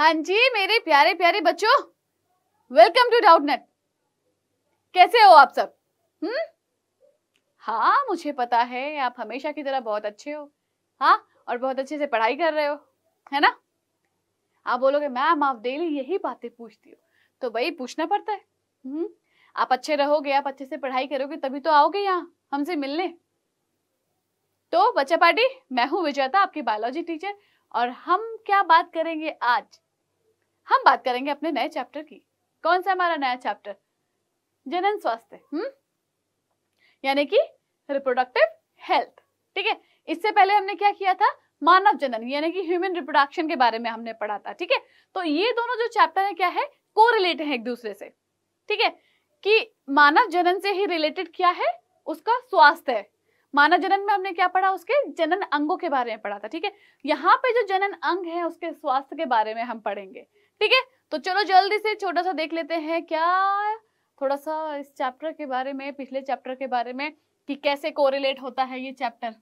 हाँ जी मेरे प्यारे प्यारे बच्चों वेलकम टू डाउट नेट कैसे हो आप सब हम्म हाँ मुझे पता है आप हमेशा की तरह बहुत अच्छे हो हाँ और बहुत अच्छे से पढ़ाई कर रहे हो है ना आप बोलोगे मैम आप डेली यही बातें पूछती हो तो भाई पूछना पड़ता है हम्म आप अच्छे रहोगे आप अच्छे से पढ़ाई करोगे तभी तो आओगे यहाँ हमसे मिलने तो बच्चा पार्टी मैं हूँ विजेता आपकी बायोलॉजी टीचर और हम क्या बात करेंगे आज हम बात करेंगे अपने नए चैप्टर की कौन सा हमारा नया चैप्टर जनन स्वास्थ्य हम्म यानी कि रिप्रोडक्टिव हेल्थ ठीक है इससे पहले हमने क्या किया था मानव जनन यानी कि ह्यूमन रिप्रोडक्शन के बारे में हमने पढ़ा था ठीक है तो ये दोनों जो चैप्टर है क्या है को रिलेटेड है एक दूसरे से ठीक है कि मानव जनन से ही रिलेटेड क्या है उसका स्वास्थ्य है मानव जनन में हमने क्या पढ़ा उसके जनन अंगों के बारे में पढ़ा था ठीक है यहाँ पे जो जनन अंग है उसके स्वास्थ्य के बारे में हम पढ़ेंगे ठीक है तो चलो जल्दी से छोटा सा देख लेते हैं क्या थोड़ा सा इस चैप्टर के बारे में पिछले चैप्टर के बारे में कि कैसे कोरिलेट होता है ये चैप्टर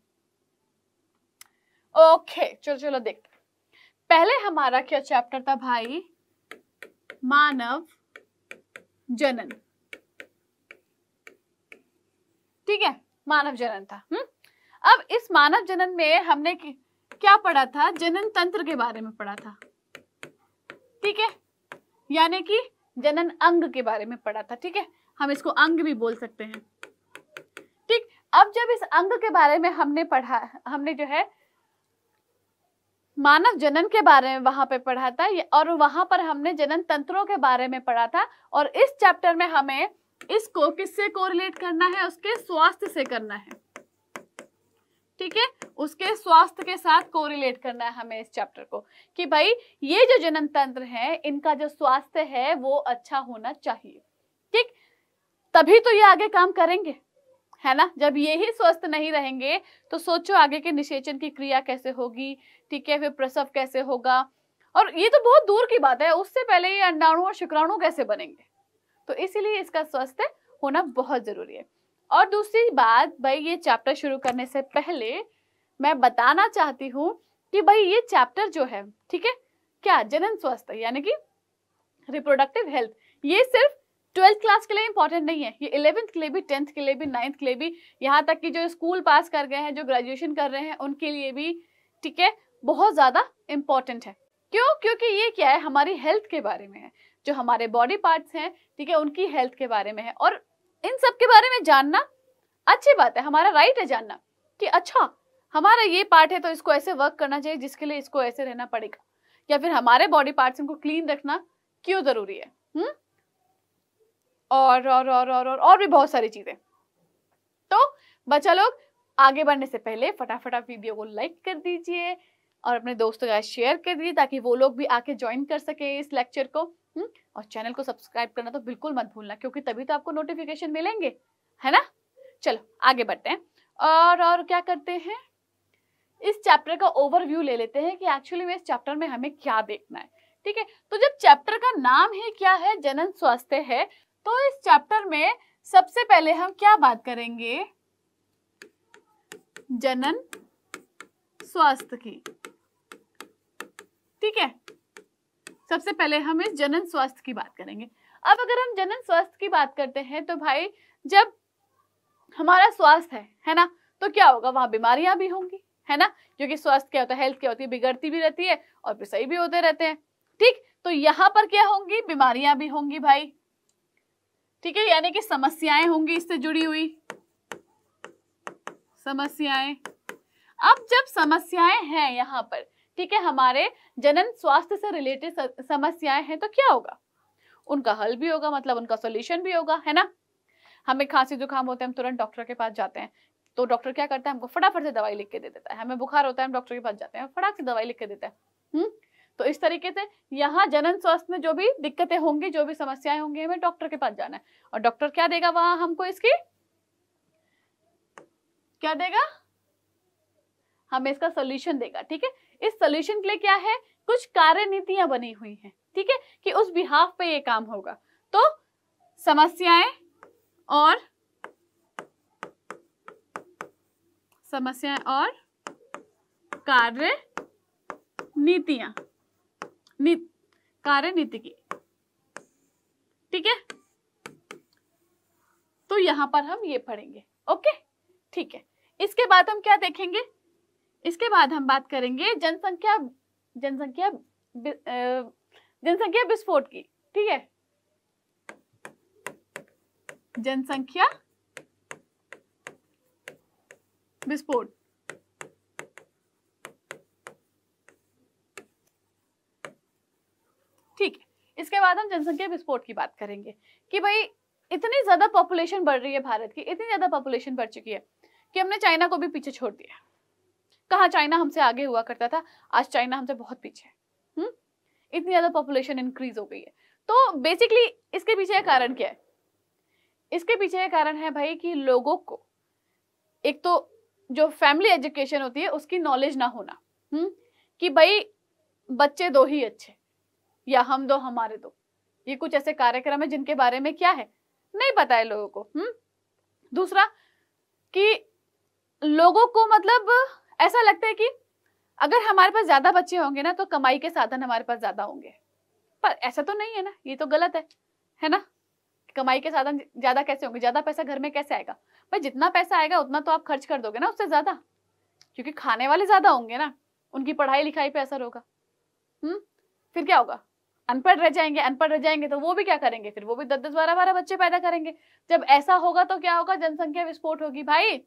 ओके चलो चलो देख पहले हमारा क्या चैप्टर था भाई मानव जनन ठीक है मानव जनन था हम्म अब इस मानव जनन में हमने क्या पढ़ा था जनन तंत्र के बारे में पढ़ा था ठीक है यानी कि जनन अंग के बारे में पढ़ा था ठीक है हम इसको अंग भी बोल सकते हैं ठीक अब जब इस अंग के बारे में हमने पढ़ा हमने जो है मानव जनन के बारे में वहां पे पढ़ा था और वहां पर हमने जनन तंत्रों के बारे में पढ़ा था और इस चैप्टर में हमें इसको किससे कोरिलेट करना है उसके स्वास्थ्य से करना है ठीक है उसके स्वास्थ्य के साथ कोरिलेट करना है हमें इस चैप्टर को कि भाई ये जो जनन तंत्र है इनका जो स्वास्थ्य है वो अच्छा होना चाहिए ठीक तभी तो ये आगे काम करेंगे है ना जब ये ही स्वस्थ नहीं रहेंगे तो सोचो आगे के निषेचन की क्रिया कैसे होगी ठीक है फिर प्रसव कैसे होगा और ये तो बहुत दूर की बात है उससे पहले ये अंडाणु और शुक्राणु कैसे बनेंगे तो इसीलिए इसका स्वास्थ्य होना बहुत जरूरी है और दूसरी बात भाई ये चैप्टर शुरू करने से पहले मैं बताना चाहती हूँ कि भाई ये चैप्टर जो है ठीक है क्या जनन स्वास्थ्य यानी कि रिप्रोडक्टिव हेल्थ ये सिर्फ ट्वेल्थ क्लास के लिए इंपॉर्टेंट नहीं है ये इलेवेंथ के लिए भी टेंथ के लिए भी नाइन्थ के लिए भी यहाँ तक कि जो स्कूल पास कर गए हैं जो ग्रेजुएशन कर रहे हैं उनके लिए भी ठीक है बहुत ज़्यादा इंपॉर्टेंट है क्यों क्योंकि ये क्या है हमारी हेल्थ के बारे में है जो हमारे बॉडी पार्ट्स हैं ठीक है उनकी हेल्थ के बारे में है और इन सब के में जानना अच्छी बात है हमारा राइट है जानना कि अच्छा हमारा ये पार्ट है तो इसको ऐसे वर्क करना चाहिए जिसके लिए इसको ऐसे रहना पड़ेगा या फिर हमारे बॉडी पार्ट्स को क्लीन रखना क्यों जरूरी है हुँ? हम्म? और और और और और और भी बहुत सारी चीजें तो बच्चा लोग आगे बढ़ने से पहले फटाफट आप वीडियो को लाइक कर दीजिए और अपने दोस्तों के साथ शेयर कर दीजिए ताकि वो लोग भी आके ज्वाइन कर सके इस लेक्चर को हुँ? हम्म? और चैनल को सब्सक्राइब करना तो बिल्कुल मत भूलना क्योंकि तभी तो आपको नोटिफिकेशन मिलेंगे है ना चलो आगे बढ़ते हैं और और क्या करते हैं इस चैप्टर का ओवरव्यू ले लेते हैं कि एक्चुअली में इस चैप्टर में हमें क्या देखना है ठीक है तो जब चैप्टर का नाम ही क्या है जनन स्वास्थ्य है तो इस चैप्टर में सबसे पहले हम क्या बात करेंगे जनन स्वास्थ्य की ठीक है सबसे पहले हम इस जनन स्वास्थ्य की बात करेंगे अब अगर हम जनन स्वास्थ्य की बात करते हैं तो भाई जब हमारा स्वास्थ्य है है ना तो क्या होगा वहाँ बीमारियां भी होंगी है ना क्योंकि स्वास्थ्य क्या होता है हेल्थ क्या होती है बिगड़ती भी रहती है और फिर सही भी होते रहते हैं ठीक तो यहाँ पर क्या होंगी बीमारियां भी होंगी भाई ठीक है यानी कि समस्याएं होंगी इससे जुड़ी हुई समस्याएं अब जब समस्याएं हैं यहाँ पर ठीक है हमारे जनन स्वास्थ्य से रिलेटेड समस्याएं हैं तो क्या होगा उनका हल भी होगा मतलब उनका सोल्यूशन भी होगा है ना हमें खांसी जुकाम होते हैं हम तुरंत डॉक्टर के पास जाते हैं तो डॉक्टर क्या करता है हमको फटाफट से दवाई लिख के दे देता है हमें बुखार होता है हम डॉक्टर के पास जाते हैं फटाफट से दवाई लिख के देता है हुँ? हम्म? तो इस तरीके से यहाँ जनन स्वास्थ्य में जो भी दिक्कतें होंगी जो भी समस्याएं होंगी हमें डॉक्टर के पास जाना है और डॉक्टर क्या देगा वहां हमको इसकी क्या देगा हमें इसका सोल्यूशन देगा ठीक है इस सोल्यूशन के लिए क्या है कुछ कार्य नीतियां बनी हुई हैं ठीक है कि उस बिहाफ पे ये काम होगा तो समस्याएं और समस्याएं और कार्य नीतियां नीत, कार्य नीति की ठीक है तो यहां पर हम ये पढ़ेंगे ओके ठीक है इसके बाद हम क्या देखेंगे इसके बाद हम बात करेंगे जनसंख्या जनसंख्या जनसंख्या विस्फोट की ठीक है जनसंख्या विस्फोट ठीक है इसके बाद हम जनसंख्या विस्फोट की बात करेंगे कि भाई इतनी ज्यादा पॉपुलेशन बढ़ रही है भारत की इतनी ज्यादा पॉपुलेशन बढ़ चुकी है कि हमने चाइना को भी पीछे छोड़ दिया कहा चाइना हमसे आगे हुआ करता था आज चाइना हमसे बहुत पीछे हम्म इतनी ज्यादा पॉपुलेशन इंक्रीज हो गई है तो बेसिकली इसके पीछे कारण क्या है इसके पीछे का कारण है भाई कि लोगों को एक तो जो फैमिली एजुकेशन होती है उसकी नॉलेज ना होना हुँ? हम्म, कि भाई बच्चे दो ही अच्छे या हम दो हमारे दो ये कुछ ऐसे कार्यक्रम है जिनके बारे में क्या है नहीं पता है लोगों को हम्म दूसरा कि लोगों को मतलब ऐसा लगता है कि अगर हमारे पास ज्यादा बच्चे होंगे ना तो कमाई के साधन हमारे पास ज्यादा होंगे पर ऐसा तो नहीं है ना ये तो गलत है है ना कमाई के साधन ज्यादा कैसे होंगे ज्यादा पैसा घर में कैसे आएगा भाई जितना पैसा आएगा उतना तो आप खर्च कर दोगे ना उससे ज्यादा क्योंकि खाने वाले ज्यादा होंगे ना उनकी पढ़ाई लिखाई पे असर होगा हम्म फिर क्या होगा अनपढ़ रह जाएंगे अनपढ़ रह जाएंगे तो वो भी क्या करेंगे फिर वो भी दस दस बारह बारह बच्चे पैदा करेंगे जब ऐसा होगा तो क्या होगा जनसंख्या विस्फोट होगी भाई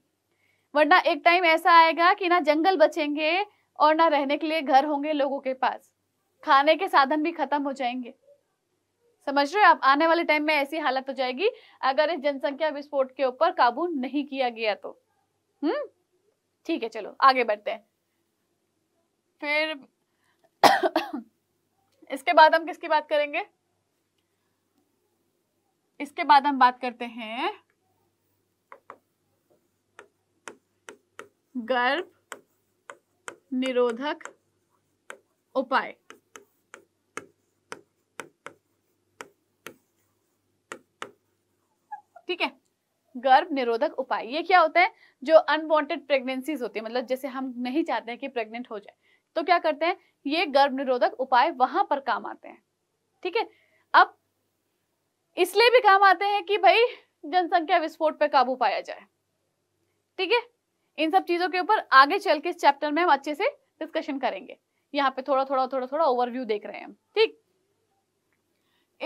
वरना एक टाइम ऐसा आएगा कि ना जंगल बचेंगे और ना रहने के लिए घर होंगे लोगों के पास खाने के साधन भी खत्म हो जाएंगे समझ रहे हो आप आने वाले टाइम में ऐसी हालत हो जाएगी अगर इस जनसंख्या विस्फोट के ऊपर काबू नहीं किया गया तो हम्म ठीक है चलो आगे बढ़ते हैं फिर इसके बाद हम किसकी बात करेंगे इसके बाद हम बात करते हैं गर्भ निरोधक उपाय ठीक है गर्भ निरोधक उपाय ये क्या होता है जो अनवांटेड प्रेगनेंसीज होती है मतलब जैसे हम नहीं चाहते हैं कि प्रेग्नेंट हो जाए तो क्या करते हैं ये गर्भ निरोधक उपाय वहां पर काम आते हैं ठीक है अब इसलिए भी काम आते हैं कि भाई जनसंख्या विस्फोट पर काबू पाया जाए ठीक है इन सब चीजों के ऊपर आगे चल के इस चैप्टर में हम अच्छे से डिस्कशन करेंगे यहाँ पे थोड़ा थोड़ा थोड़ा थोड़ा ओवरव्यू देख रहे हैं हम ठीक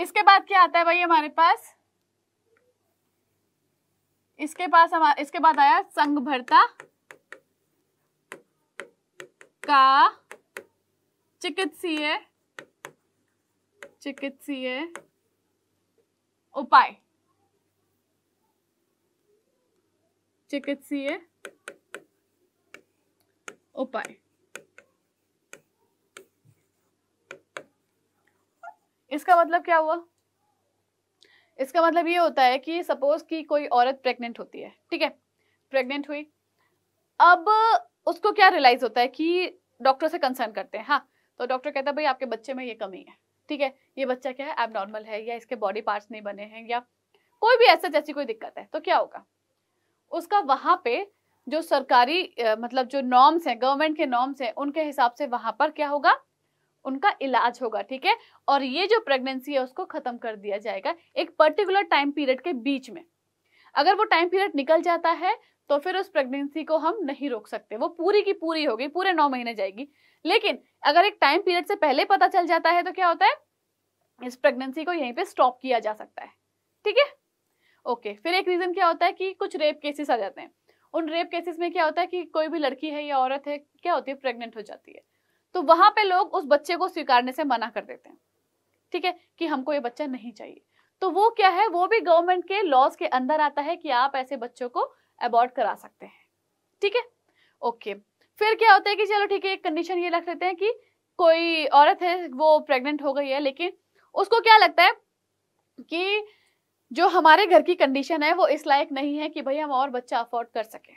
इसके बाद क्या आता है भाई हमारे पास इसके पास हम इसके बाद आया संघ भरता का चिकित्सीय चिकित्सीय उपाय चिकित्सीय उपाय इसका मतलब क्या हुआ इसका मतलब ये होता है कि सपोज कि कोई औरत प्रेग्नेंट होती है ठीक है प्रेग्नेंट हुई अब उसको क्या रियलाइज होता है कि डॉक्टर से कंसर्न करते हैं हाँ तो डॉक्टर कहता है भाई आपके बच्चे में ये कमी है ठीक है ये बच्चा क्या है एबनॉर्मल है या इसके बॉडी पार्ट्स नहीं बने हैं या कोई भी ऐसा जैसी कोई दिक्कत है तो क्या होगा उसका वहां पे जो सरकारी मतलब जो नॉर्म्स हैं गवर्नमेंट के नॉर्म्स हैं उनके हिसाब से वहां पर क्या होगा उनका इलाज होगा ठीक है और ये जो प्रेगनेंसी है उसको खत्म कर दिया जाएगा एक पर्टिकुलर टाइम पीरियड के बीच में अगर वो टाइम पीरियड निकल जाता है तो फिर उस प्रेगनेंसी को हम नहीं रोक सकते वो पूरी की पूरी होगी पूरे नौ महीने जाएगी लेकिन अगर एक टाइम पीरियड से पहले पता चल जाता है तो क्या होता है इस प्रेगनेंसी को यहीं पे स्टॉप किया जा सकता है ठीक है ओके फिर एक रीजन क्या होता है कि कुछ रेप केसेस आ जाते हैं उन रेप केसेस में क्या होता है कि कोई भी लड़की है या औरत है क्या होती है प्रेग्नेंट हो जाती है तो वहां पे लोग उस बच्चे को स्वीकारने से मना कर देते हैं ठीक है कि हमको ये बच्चा नहीं चाहिए तो वो क्या है वो भी गवर्नमेंट के लॉज के अंदर आता है कि आप ऐसे बच्चों को अबॉर्ड करा सकते हैं ठीक है ओके फिर क्या होता है कि चलो ठीक है एक कंडीशन ये रख लेते हैं कि कोई औरत है वो प्रेग्नेंट हो गई है लेकिन उसको क्या लगता है कि जो हमारे घर की कंडीशन है वो इस लायक नहीं है कि भाई हम और बच्चा अफोर्ड कर सकें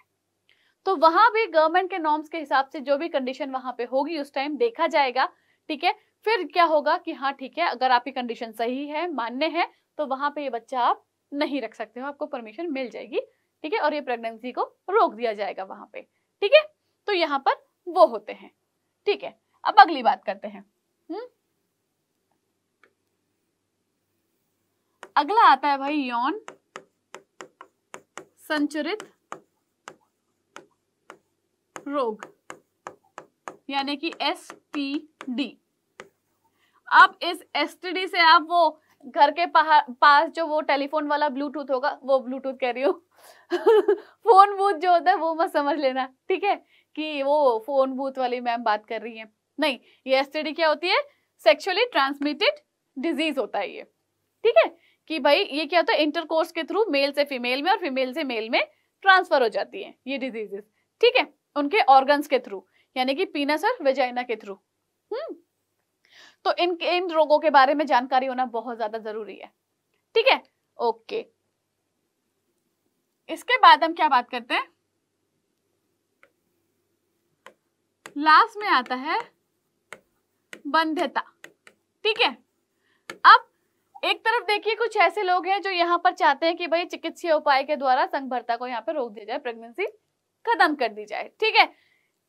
तो वहां भी गवर्नमेंट के नॉर्म्स के हिसाब से जो भी कंडीशन वहां पे होगी उस टाइम देखा जाएगा ठीक है फिर क्या होगा कि हाँ ठीक है अगर आपकी कंडीशन सही है मान्य है तो वहां पे ये बच्चा आप नहीं रख सकते हो आपको परमिशन मिल जाएगी ठीक है और ये प्रेगनेंसी को रोक दिया जाएगा वहां पे ठीक है तो यहाँ पर वो होते हैं ठीक है अब अगली बात करते हैं हुँ? हम्म? अगला आता है भाई यौन संचरित रोग यानी कि एस टी डी अब इस एस टी डी से आप वो घर के पास जो वो टेलीफोन वाला ब्लूटूथ होगा वो ब्लूटूथ कह रही हो फोन बूथ जो होता है वो मत समझ लेना ठीक है कि वो फोन बूथ वाली मैम बात कर रही है नहीं ये एस टी डी क्या होती है सेक्सुअली ट्रांसमिटेड डिजीज होता है ये ठीक है कि भाई ये क्या होता है इंटरकोर्स के थ्रू मेल से फीमेल में और फीमेल से मेल में ट्रांसफर हो जाती है ये डिजीजेस ठीक है उनके ऑर्गन्स के थ्रू यानी कि पीनस और वेजाइना के थ्रू हम्म तो इन इन रोगों के बारे में जानकारी होना बहुत ज्यादा जरूरी है ठीक है ओके इसके बाद हम क्या बात करते हैं लास्ट में आता है बंध्यता ठीक है अब एक तरफ देखिए कुछ ऐसे लोग हैं जो यहाँ पर चाहते हैं कि भाई चिकित्सीय उपाय के द्वारा संगभरता को यहाँ पर रोक दिया जाए प्रेगनेंसी खत्म कर दी जाए ठीक है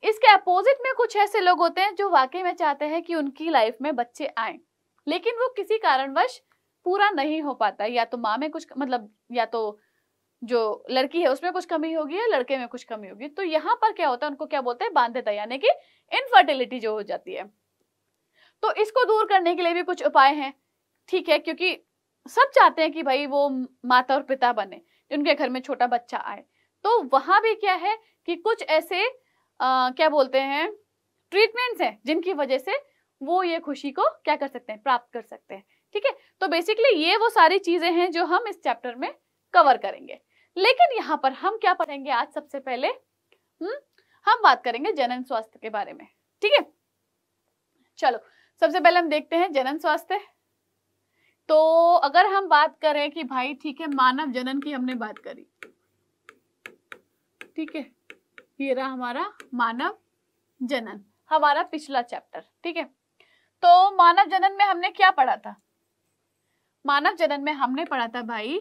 इसके अपोजिट में कुछ ऐसे लोग होते हैं जो वाकई में चाहते हैं कि उनकी लाइफ में बच्चे आए लेकिन वो किसी कारणवश पूरा नहीं हो पाता या तो माँ में कुछ मतलब या तो जो लड़की है उसमें कुछ कमी होगी या लड़के में कुछ कमी होगी तो यहाँ पर क्या होता है उनको क्या बोलते हैं बांधता यानी कि इनफर्टिलिटी जो हो जाती है तो इसको दूर करने के लिए भी कुछ उपाय हैं ठीक है क्योंकि सब चाहते हैं कि भाई वो माता और पिता बने उनके घर में छोटा बच्चा आए तो वहां भी क्या है कि कुछ ऐसे आ, क्या बोलते हैं ट्रीटमेंट्स हैं जिनकी वजह से वो ये खुशी को क्या कर सकते हैं प्राप्त कर सकते हैं ठीक है तो बेसिकली ये वो सारी चीजें हैं जो हम इस चैप्टर में कवर करेंगे लेकिन यहाँ पर हम क्या पढ़ेंगे आज सबसे पहले हम हम्म, हम बात करेंगे जनन स्वास्थ्य के बारे में ठीक है चलो सबसे पहले हम देखते हैं जनन स्वास्थ्य तो अगर हम बात करें कि भाई ठीक है मानव जनन की हमने बात करी ठीक है ये रहा हमारा मानव जनन हमारा पिछला चैप्टर ठीक है तो मानव जनन में हमने क्या पढ़ा था मानव जनन में हमने पढ़ा था भाई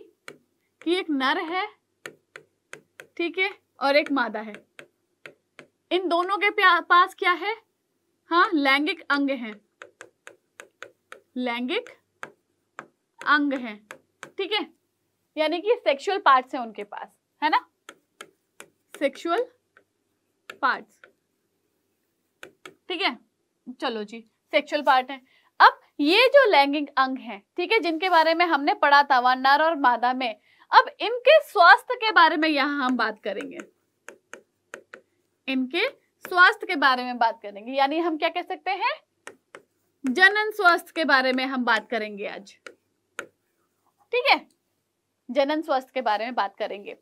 कि एक नर है ठीक है और एक मादा है इन दोनों के पास क्या है हाँ लैंगिक अंग है लैंगिक अंग है ठीक है यानी कि सेक्सुअल पार्ट्स है उनके पास है ना सेक्सुअल पार्ट ठीक है चलो जी सेक्सुअल पार्ट है अब ये जो लैंगिक अंग हैं ठीक है जिनके बारे में हमने पढ़ा था नर और मादा में अब इनके स्वास्थ्य के बारे में यहां हम बात करेंगे इनके स्वास्थ्य के बारे में बात करेंगे यानी हम क्या कह सकते हैं जनन स्वास्थ्य के बारे में हम बात करेंगे आज ठीक है जनन स्वास्थ्य के बारे में बात करेंगे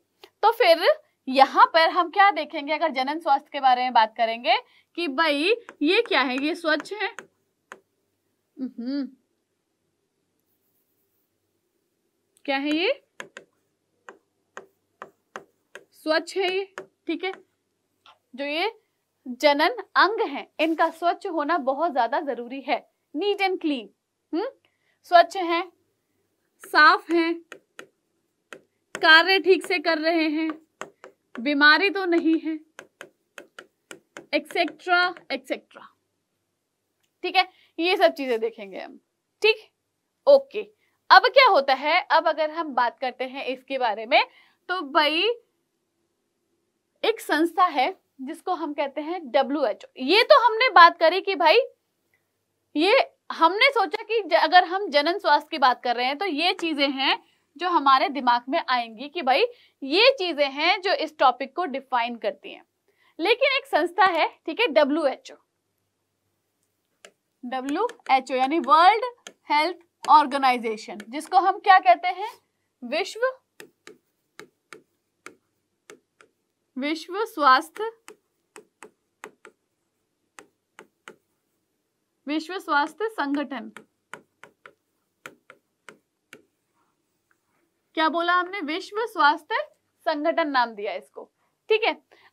तो फिर यहाँ पर हम क्या देखेंगे अगर जनन स्वास्थ्य के बारे में बात करेंगे कि भाई ये क्या है ये स्वच्छ है हम्म। क्या है ये स्वच्छ है ये ठीक है जो ये जनन अंग है इनका स्वच्छ होना बहुत ज्यादा जरूरी है नीट एंड क्लीन हम्म स्वच्छ है साफ है कार्य ठीक से कर रहे हैं बीमारी तो नहीं है एक्सेट्रा एक्सेट्रा ठीक है ये सब चीजें देखेंगे हम ठीक ओके अब क्या होता है अब अगर हम बात करते हैं इसके बारे में तो भाई एक संस्था है जिसको हम कहते हैं डब्ल्यू एच ओ ये तो हमने बात करी कि भाई ये हमने सोचा कि अगर हम जनन स्वास्थ्य की बात कर रहे हैं तो ये चीजें हैं जो हमारे दिमाग में आएंगी कि भाई ये चीजें हैं जो इस टॉपिक को डिफाइन करती हैं लेकिन एक संस्था है ठीक है W H O W H O यानी वर्ल्ड हेल्थ ऑर्गेनाइजेशन जिसको हम क्या कहते हैं विश्व विश्व स्वास्थ्य विश्व स्वास्थ्य संगठन क्या बोला हमने विश्व स्वास्थ्य संगठन नाम दिया इसको ठीक है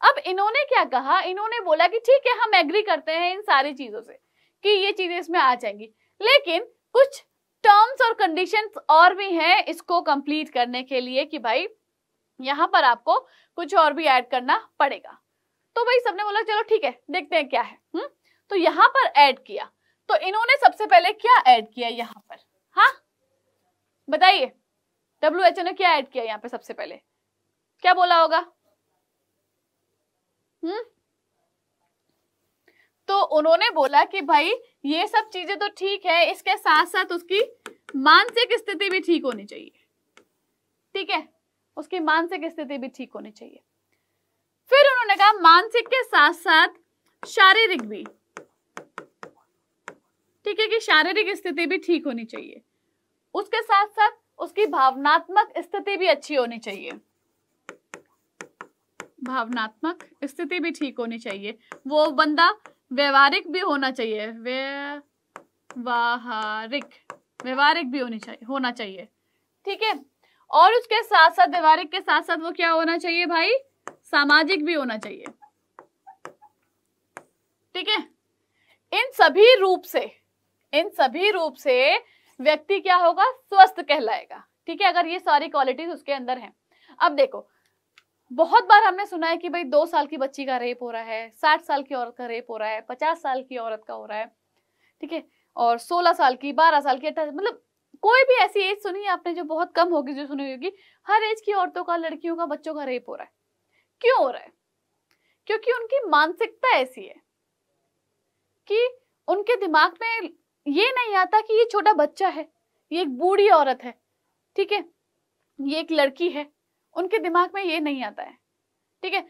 अब इन्होंने क्या कहा इन्होंने बोला कि ठीक है हम एग्री करते हैं इन सारी चीजों से कि ये चीजें इसमें आ जाएंगी लेकिन कुछ टर्म्स और कंडीशन और भी हैं इसको कंप्लीट करने के लिए कि भाई यहाँ पर आपको कुछ और भी ऐड करना पड़ेगा तो भाई सबने बोला चलो ठीक है देखते हैं क्या है हुँ? हम्म? तो यहाँ पर ऐड किया तो इन्होंने सबसे पहले क्या ऐड किया यहाँ पर हाँ बताइए डब्ल्यू एच ओ ने क्या ऐड किया यहाँ पे सबसे पहले क्या बोला होगा हम्म तो उन्होंने बोला कि भाई ये सब चीजें तो ठीक है इसके साथ साथ उसकी मानसिक स्थिति भी ठीक होनी चाहिए ठीक है उसकी मानसिक स्थिति भी ठीक होनी चाहिए फिर उन्होंने कहा मानसिक के साथ साथ शारीरिक भी ठीक है कि शारीरिक स्थिति भी ठीक होनी चाहिए उसके साथ साथ उसकी भावनात्मक स्थिति भी अच्छी होनी चाहिए भावनात्मक स्थिति भी ठीक होनी चाहिए वो बंदा व्यवहारिक भी होना चाहिए व्यवहारिक व्यवहारिक भी होनी चाहिए होना चाहिए ठीक है और उसके साथ साथ व्यवहारिक के साथ साथ वो क्या होना चाहिए भाई सामाजिक भी होना चाहिए ठीक है इन सभी रूप से इन सभी रूप से व्यक्ति क्या होगा स्वस्थ कहलाएगा ठीक है अगर ये सारी क्वालिटीज उसके अंदर हैं अब देखो बहुत बार हमने सुना है कि भाई दो साल की बच्ची का रेप हो रहा है साठ साल की औरत का रेप हो रहा है पचास साल की औरत का हो रहा है ठीक है और सोलह साल की बारह साल की अठारह मतलब कोई भी ऐसी एज सुनी है आपने जो बहुत कम होगी जो सुनी होगी हर एज की औरतों का लड़कियों का बच्चों का रेप हो रहा है क्यों हो रहा है क्योंकि उनकी मानसिकता ऐसी है कि उनके दिमाग में ये नहीं आता कि ये छोटा बच्चा है ये एक बूढ़ी औरत है ठीक है ये एक लड़की है उनके दिमाग में ये नहीं आता है ठीक है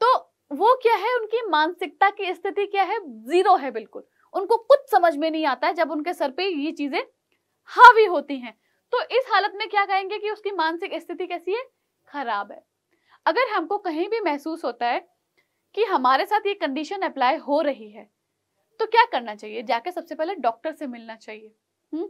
तो वो क्या है उनकी मानसिकता की स्थिति क्या है जीरो है बिल्कुल उनको कुछ समझ में नहीं आता है जब उनके सर पे ये चीजें हावी होती हैं तो इस हालत में क्या कहेंगे कि उसकी मानसिक स्थिति कैसी है खराब है अगर हमको कहीं भी महसूस होता है कि हमारे साथ ये कंडीशन अप्लाई हो रही है तो क्या करना चाहिए जाके सबसे पहले डॉक्टर से मिलना चाहिए हुँ? हम्म?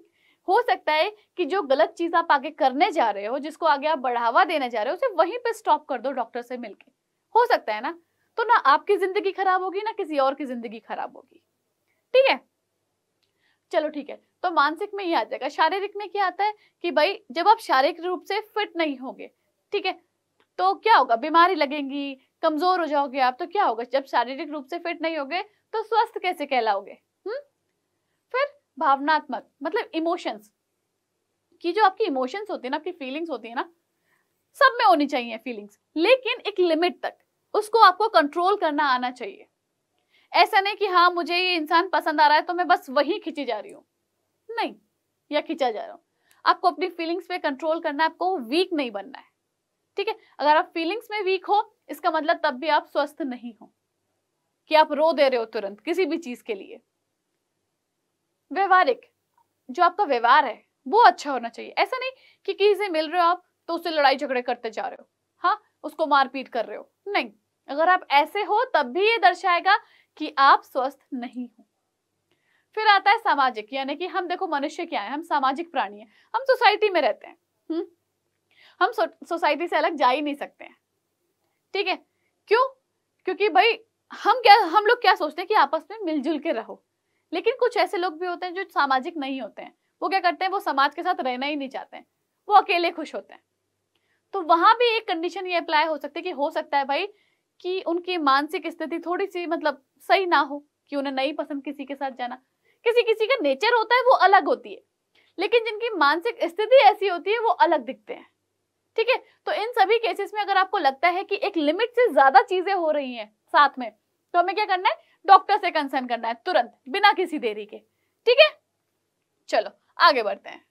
हो सकता है कि जो गलत चीज आप आगे करने जा रहे हो जिसको आगे आप बढ़ावा देने जा रहे हो उसे वहीं पे स्टॉप कर दो डॉक्टर से मिलके हो सकता है ना तो ना आपकी जिंदगी खराब होगी ना किसी और की जिंदगी खराब होगी ठीक है चलो ठीक है तो मानसिक में ही आ जाएगा शारीरिक में क्या आता है कि भाई जब आप शारीरिक रूप से फिट नहीं होंगे ठीक है तो क्या होगा बीमारी लगेंगी कमजोर हो जाओगे आप तो क्या होगा जब शारीरिक रूप से फिट नहीं होगे तो स्वस्थ कैसे कहलाओगे हम्म फिर भावनात्मक मतलब इमोशंस की जो आपकी इमोशंस होती है ना आपकी फीलिंग्स होती है ना सब में होनी चाहिए फीलिंग्स लेकिन एक लिमिट तक उसको आपको कंट्रोल करना आना चाहिए ऐसा नहीं कि हाँ मुझे ये इंसान पसंद आ रहा है तो मैं बस वही खिंची जा रही हूँ नहीं या खिंचा जा रहा हूँ आपको अपनी फीलिंग्स पे कंट्रोल करना है आपको वीक नहीं बनना है ठीक है अगर आप फीलिंग्स में वीक हो इसका मतलब तब भी आप स्वस्थ नहीं हो कि आप रो दे रहे हो तुरंत किसी भी चीज के लिए व्यवहारिक जो आपका व्यवहार है वो अच्छा होना चाहिए ऐसा नहीं कि किसी से मिल रहे हो आप तो उससे लड़ाई झगड़े करते जा रहे हो हाँ उसको मारपीट कर रहे हो नहीं अगर आप ऐसे हो तब भी ये दर्शाएगा कि आप स्वस्थ नहीं हो फिर आता है सामाजिक यानी कि हम देखो मनुष्य क्या है हम सामाजिक प्राणी है हम सोसाइटी में रहते हैं हुँ? हम्म? हम सो, सोसाइटी से अलग जा ही नहीं सकते हैं ठीक है क्यों क्योंकि भाई हम क्या हम लोग क्या सोचते हैं कि आपस में मिलजुल के रहो लेकिन कुछ ऐसे लोग भी होते हैं जो सामाजिक नहीं होते हैं वो क्या करते हैं वो समाज के साथ रहना ही नहीं चाहते हैं वो अकेले खुश होते हैं तो वहां भी एक कंडीशन ये अप्लाई हो सकती है कि हो सकता है भाई कि उनकी मानसिक स्थिति थोड़ी सी मतलब सही ना हो कि उन्हें नहीं पसंद किसी के साथ जाना किसी किसी का नेचर होता है वो अलग होती है लेकिन जिनकी मानसिक स्थिति ऐसी होती है वो अलग दिखते हैं ठीक है तो इन सभी केसेस में अगर आपको लगता है कि एक लिमिट से ज्यादा चीजें हो रही हैं साथ में तो हमें क्या करना है डॉक्टर से कंसर्न करना है तुरंत बिना किसी देरी के ठीक है चलो आगे बढ़ते हैं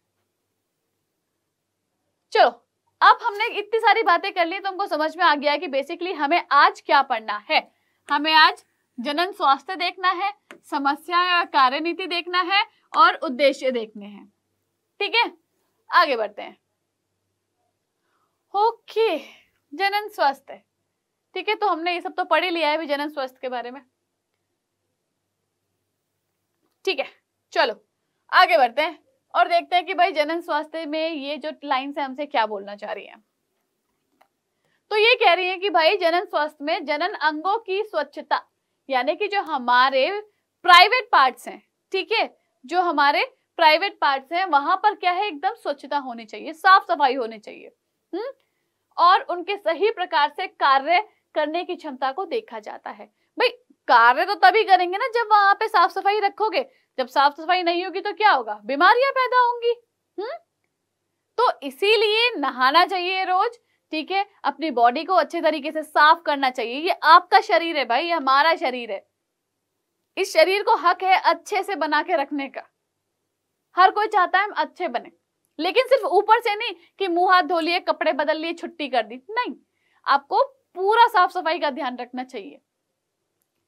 चलो अब हमने इतनी सारी बातें कर ली तो हमको समझ में आ गया कि बेसिकली हमें आज क्या पढ़ना है हमें आज जनन स्वास्थ्य देखना है समस्याएं और कार्यनीति देखना है और उद्देश्य देखने हैं ठीक है आगे बढ़ते हैं ओके जनन स्वास्थ्य ठीक है तो हमने ये सब तो पढ़ ही लिया है जनन स्वास्थ्य के बारे में ठीक है चलो आगे बढ़ते हैं और देखते हैं कि भाई जनन स्वास्थ्य में ये जो लाइन्स है हमसे क्या बोलना चाह रही है तो ये कह रही है कि भाई जनन स्वास्थ्य में जनन अंगों की स्वच्छता यानी कि जो हमारे प्राइवेट पार्ट्स हैं ठीक है जो हमारे प्राइवेट पार्ट्स हैं वहां पर क्या है एकदम स्वच्छता होनी चाहिए साफ सफाई होनी चाहिए हम्म और उनके सही प्रकार से कार्य करने की क्षमता को देखा जाता है भाई कार्य तो तभी करेंगे ना जब वहां पे साफ सफाई रखोगे जब साफ सफाई नहीं होगी तो क्या होगा बीमारियां पैदा होंगी हम्म तो इसीलिए नहाना चाहिए रोज ठीक है अपनी बॉडी को अच्छे तरीके से साफ करना चाहिए ये आपका शरीर है भाई ये हमारा शरीर है इस शरीर को हक है अच्छे से बना के रखने का हर कोई चाहता है हम अच्छे बने लेकिन सिर्फ ऊपर से नहीं कि मुंह हाथ धो लिए कपड़े बदल लिए छुट्टी कर दी नहीं आपको पूरा साफ सफाई का ध्यान रखना चाहिए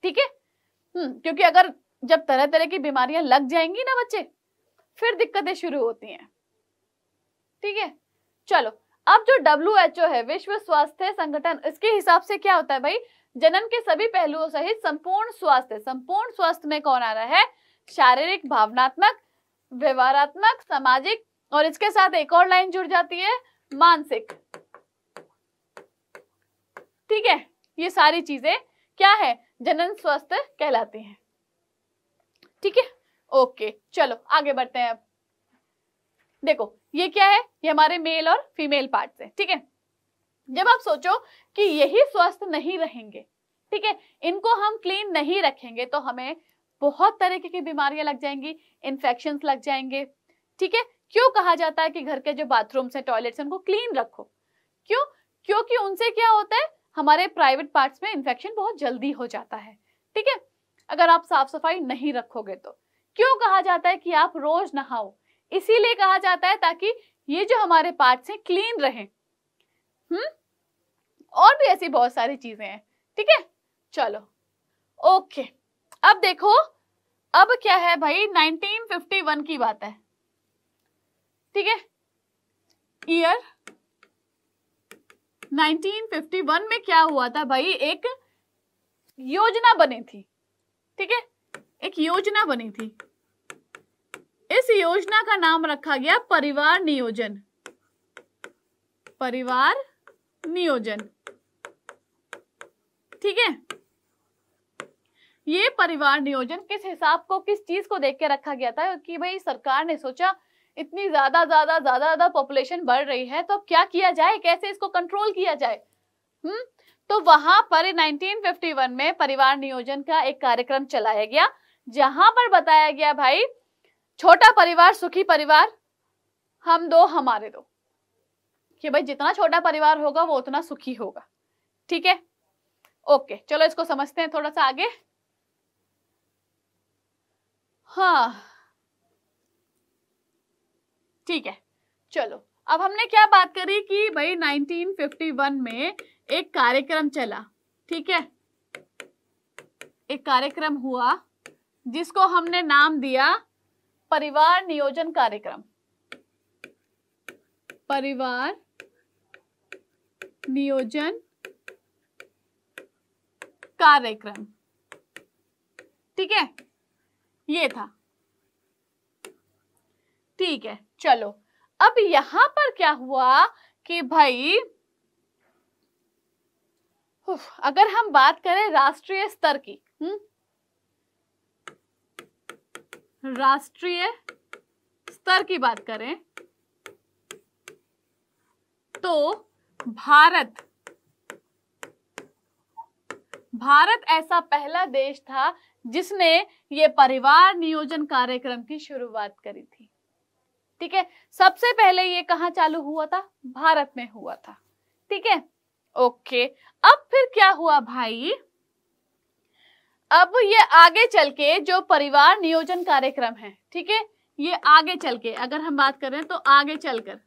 ठीक है हम्म, क्योंकि अगर जब तरह तरह की बीमारियां लग जाएंगी ना बच्चे फिर दिक्कतें शुरू होती हैं ठीक है चलो अब जो डब्ल्यू है विश्व स्वास्थ्य संगठन इसके हिसाब से क्या होता है भाई जन्म के सभी पहलुओं सहित संपूर्ण स्वास्थ्य संपूर्ण स्वास्थ्य में कौन आ रहा है शारीरिक भावनात्मक व्यवहारात्मक सामाजिक और इसके साथ एक और लाइन जुड़ जाती है मानसिक ठीक है ये सारी चीजें क्या है जनन स्वस्थ कहलाती हैं ठीक है ओके चलो आगे बढ़ते हैं अब देखो ये क्या है ये हमारे मेल और फीमेल पार्ट से ठीक है जब आप सोचो कि यही स्वस्थ नहीं रहेंगे ठीक है इनको हम क्लीन नहीं रखेंगे तो हमें बहुत तरीके की बीमारियां लग जाएंगी इन्फेक्शन लग जाएंगे ठीक है क्यों कहा जाता है कि घर के जो बाथरूम्स हैं टॉयलेट्स हैं उनको क्लीन रखो क्यों क्योंकि उनसे क्या होता है हमारे प्राइवेट पार्ट्स में इन्फेक्शन बहुत जल्दी हो जाता है ठीक है अगर आप साफ सफाई नहीं रखोगे तो क्यों कहा जाता है कि आप रोज नहाओ इसीलिए कहा जाता है ताकि ये जो हमारे पार्ट्स हैं क्लीन रहे हम्म और भी ऐसी बहुत सारी चीजें हैं ठीक है चलो ओके अब देखो अब क्या है भाई 1951 की बात है ठीक है ईयर 1951 में क्या हुआ था भाई एक योजना बनी थी ठीक है एक योजना बनी थी इस योजना का नाम रखा गया परिवार नियोजन परिवार नियोजन ठीक है ये परिवार नियोजन किस हिसाब को किस चीज को देख के रखा गया था कि भाई सरकार ने सोचा इतनी ज्यादा ज्यादा ज्यादा ज्यादा पॉपुलेशन बढ़ रही है तो अब क्या किया जाए कैसे इसको कंट्रोल किया जाए हम्म तो वहां पर 1951 में परिवार नियोजन का एक कार्यक्रम चलाया गया जहां पर बताया गया भाई छोटा परिवार सुखी परिवार हम दो हमारे दो कि भाई जितना छोटा परिवार होगा वो उतना सुखी होगा ठीक है ओके चलो इसको समझते हैं थोड़ा सा आगे हाँ ठीक है चलो अब हमने क्या बात करी कि भाई 1951 में एक कार्यक्रम चला ठीक है एक कार्यक्रम हुआ जिसको हमने नाम दिया परिवार नियोजन कार्यक्रम परिवार नियोजन कार्यक्रम ठीक है ये था ठीक है चलो अब यहां पर क्या हुआ कि भाई अगर हम बात करें राष्ट्रीय स्तर की हम्म? राष्ट्रीय स्तर की बात करें तो भारत भारत ऐसा पहला देश था जिसने ये परिवार नियोजन कार्यक्रम की शुरुआत करी थी ठीक है सबसे पहले ये कहा चालू हुआ था भारत में हुआ था ठीक है ओके अब फिर क्या हुआ भाई अब ये आगे चल के जो परिवार नियोजन कार्यक्रम है ठीक है ये आगे चल के अगर हम बात करें तो आगे चलकर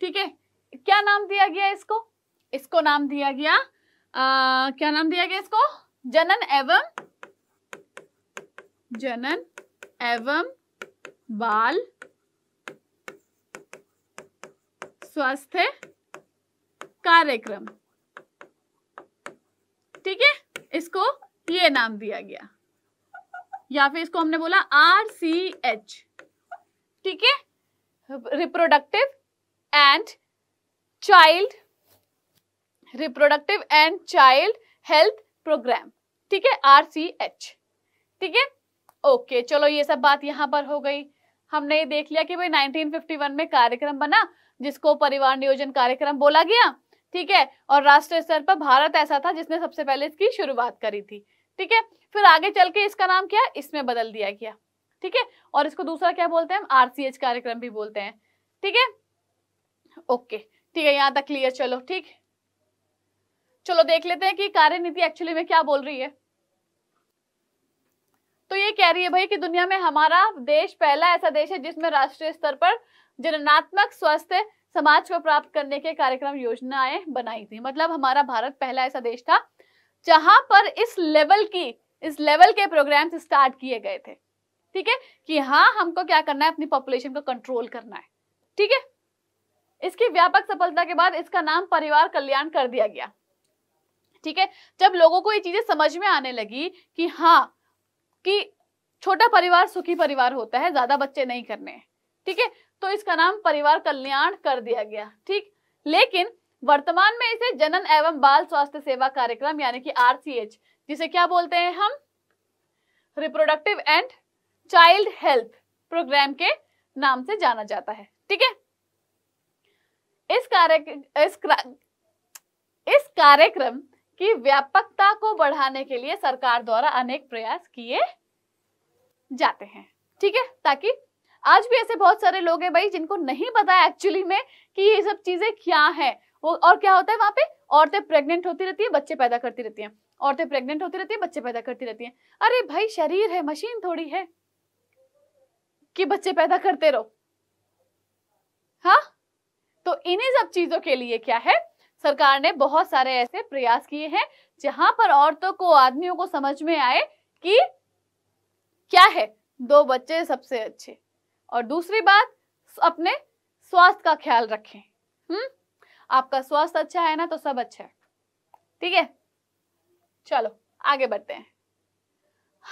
ठीक है क्या नाम दिया गया इसको इसको नाम दिया गया आ, क्या नाम दिया गया इसको जनन एवं जनन एवं बाल स्वास्थ्य कार्यक्रम ठीक है इसको ये नाम दिया गया या फिर इसको हमने बोला आर सी एच ठीक है reproductive and child reproductive and child health programme ठीक है आर सी एच ठीक है ओके okay, चलो ये सब बात यहाँ पर हो गई हमने ये देख लिया कि भाई 1951 में कार्यक्रम बना जिसको परिवार नियोजन कार्यक्रम बोला गया ठीक है और राष्ट्रीय स्तर पर भारत ऐसा था जिसने सबसे पहले इसकी शुरुआत करी थी ठीक है फिर आगे चल के इसका नाम क्या इसमें बदल दिया गया ठीक है और इसको दूसरा क्या बोलते हैं आर आरसीएच कार्यक्रम भी बोलते हैं ठीक है ओके ठीक है यहाँ तक क्लियर चलो ठीक चलो देख लेते हैं कि कार्य एक्चुअली में क्या बोल रही है तो ये कह रही है भाई कि दुनिया में हमारा देश पहला ऐसा देश है जिसमें राष्ट्रीय स्तर पर जननात्मक स्वास्थ्य समाज को प्राप्त करने के कार्यक्रम योजनाएं बनाई थी मतलब हमारा भारत पहला ऐसा देश था जहां पर इस लेवल की इस लेवल के प्रोग्राम्स स्टार्ट किए गए थे ठीक है कि हाँ हमको क्या करना है अपनी पॉपुलेशन को कंट्रोल करना है ठीक है इसकी व्यापक सफलता के बाद इसका नाम परिवार कल्याण कर दिया गया ठीक है जब लोगों को ये चीजें समझ में आने लगी कि हाँ कि छोटा परिवार सुखी परिवार होता है ज्यादा बच्चे नहीं करने ठीक है तो इसका नाम परिवार कल्याण कर दिया गया ठीक लेकिन वर्तमान में इसे जनन एवं बाल स्वास्थ्य सेवा कार्यक्रम यानी कि आरसीएच जिसे क्या बोलते हैं हम reproductive and child health programme के नाम से जाना जाता है ठीक है इस कार्य इस इस कार्यक्रम की व्यापकता को बढ़ाने के लिए सरकार द्वारा अनेक प्रयास किए जाते हैं ठीक है ताकि आज भी ऐसे बहुत सारे लोग हैं भाई जिनको नहीं पता है एक्चुअली में कि ये सब चीजें क्या है वो और क्या होता है वहां पे औरतें प्रेग्नेंट होती रहती है बच्चे पैदा करती रहती हैं औरतें प्रेग्नेंट होती रहती है बच्चे पैदा करती रहती हैं अरे भाई शरीर है मशीन थोड़ी है कि बच्चे पैदा करते रहो हाँ तो इन्हीं सब चीजों के लिए क्या है सरकार ने बहुत सारे ऐसे प्रयास किए हैं जहां पर औरतों को आदमियों को समझ में आए कि क्या है दो बच्चे सबसे अच्छे और दूसरी बात अपने स्वास्थ्य का ख्याल रखें हम्म आपका स्वास्थ्य अच्छा है ना तो सब अच्छा है ठीक है चलो आगे बढ़ते हैं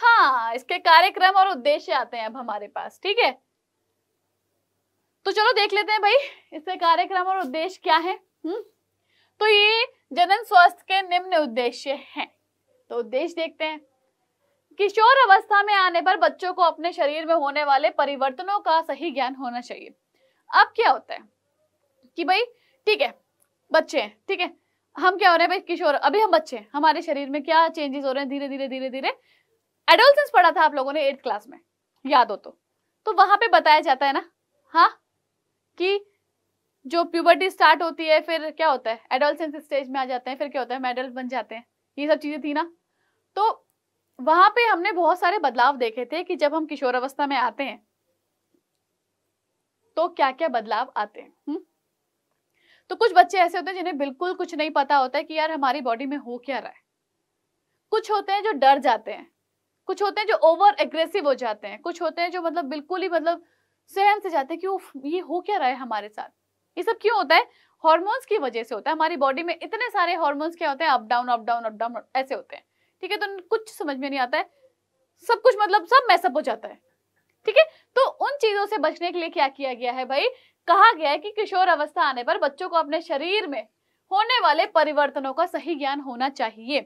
हाँ इसके कार्यक्रम और उद्देश्य आते हैं अब हमारे पास ठीक है तो चलो देख लेते हैं भाई इसके कार्यक्रम और उद्देश्य क्या है हम्म तो ये जनन स्वास्थ्य के निम्न उद्देश्य हैं तो उद्देश्य देखते हैं किशोर अवस्था में आने पर बच्चों को अपने शरीर में होने वाले परिवर्तनों का सही ज्ञान होना चाहिए अब क्या होता है कि भाई ठीक है बच्चे हैं ठीक है हम क्या हो रहे हैं भाई किशोर अभी हम बच्चे हैं हमारे शरीर में क्या चेंजेस हो रहे हैं धीरे धीरे धीरे धीरे एडोल्सेंस पढ़ा था आप लोगों ने एट्थ क्लास में याद हो तो, तो वहां पे बताया जाता है ना हाँ कि जो प्यूबर्टी स्टार्ट होती है फिर क्या होता है एडोलसेंस स्टेज में आ जाते हैं फिर क्या होता है मेडल्ट बन जाते हैं ये सब चीज़ें थी ना तो वहां पे हमने बहुत सारे बदलाव देखे थे कि जब हम किशोर अवस्था में आते हैं तो क्या क्या बदलाव आते हैं हु? हम्म? तो कुछ बच्चे ऐसे होते हैं जिन्हें बिल्कुल कुछ नहीं पता होता है कि यार हमारी बॉडी में हो क्या रहा है कुछ होते हैं जो डर जाते हैं कुछ होते हैं जो ओवर एग्रेसिव हो जाते हैं कुछ होते हैं जो मतलब बिल्कुल ही मतलब सहम से जाते हैं कि ये हो क्या रहा है हमारे साथ ये सब क्यों होता है हॉर्मोन्स की वजह से होता है हमारी बॉडी में इतने सारे हॉर्मोन्स क्या होते हैं up down up down up down ऐसे होते हैं ठीक है तो कुछ समझ में नहीं आता है सब कुछ मतलब सब मैसअप हो जाता है ठीक है तो उन चीजों से बचने के लिए क्या किया गया है भाई कहा गया है कि किशोर अवस्था आने पर बच्चों को अपने शरीर में होने वाले परिवर्तनों का सही ज्ञान होना चाहिए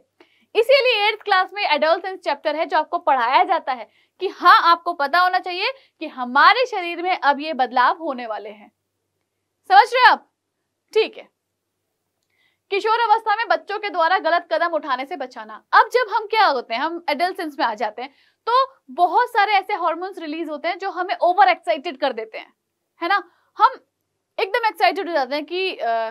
इसीलिए एट्थ क्लास में एडोलसेंस चैप्टर है जो आपको पढ़ाया जाता है कि हाँ आपको पता होना चाहिए कि हमारे शरीर में अब ये बदलाव होने वाले हैं समझ रहे हो आप ठीक है किशोर अवस्था में बच्चों के द्वारा गलत कदम उठाने से बचाना अब जब हम क्या होते हैं हम एडल्ट में आ जाते हैं तो बहुत सारे ऐसे हॉर्मोन्स रिलीज होते हैं जो हमें ओवर एक्साइटेड कर देते हैं है ना हम एकदम एक्साइटेड हो जाते हैं कि आ,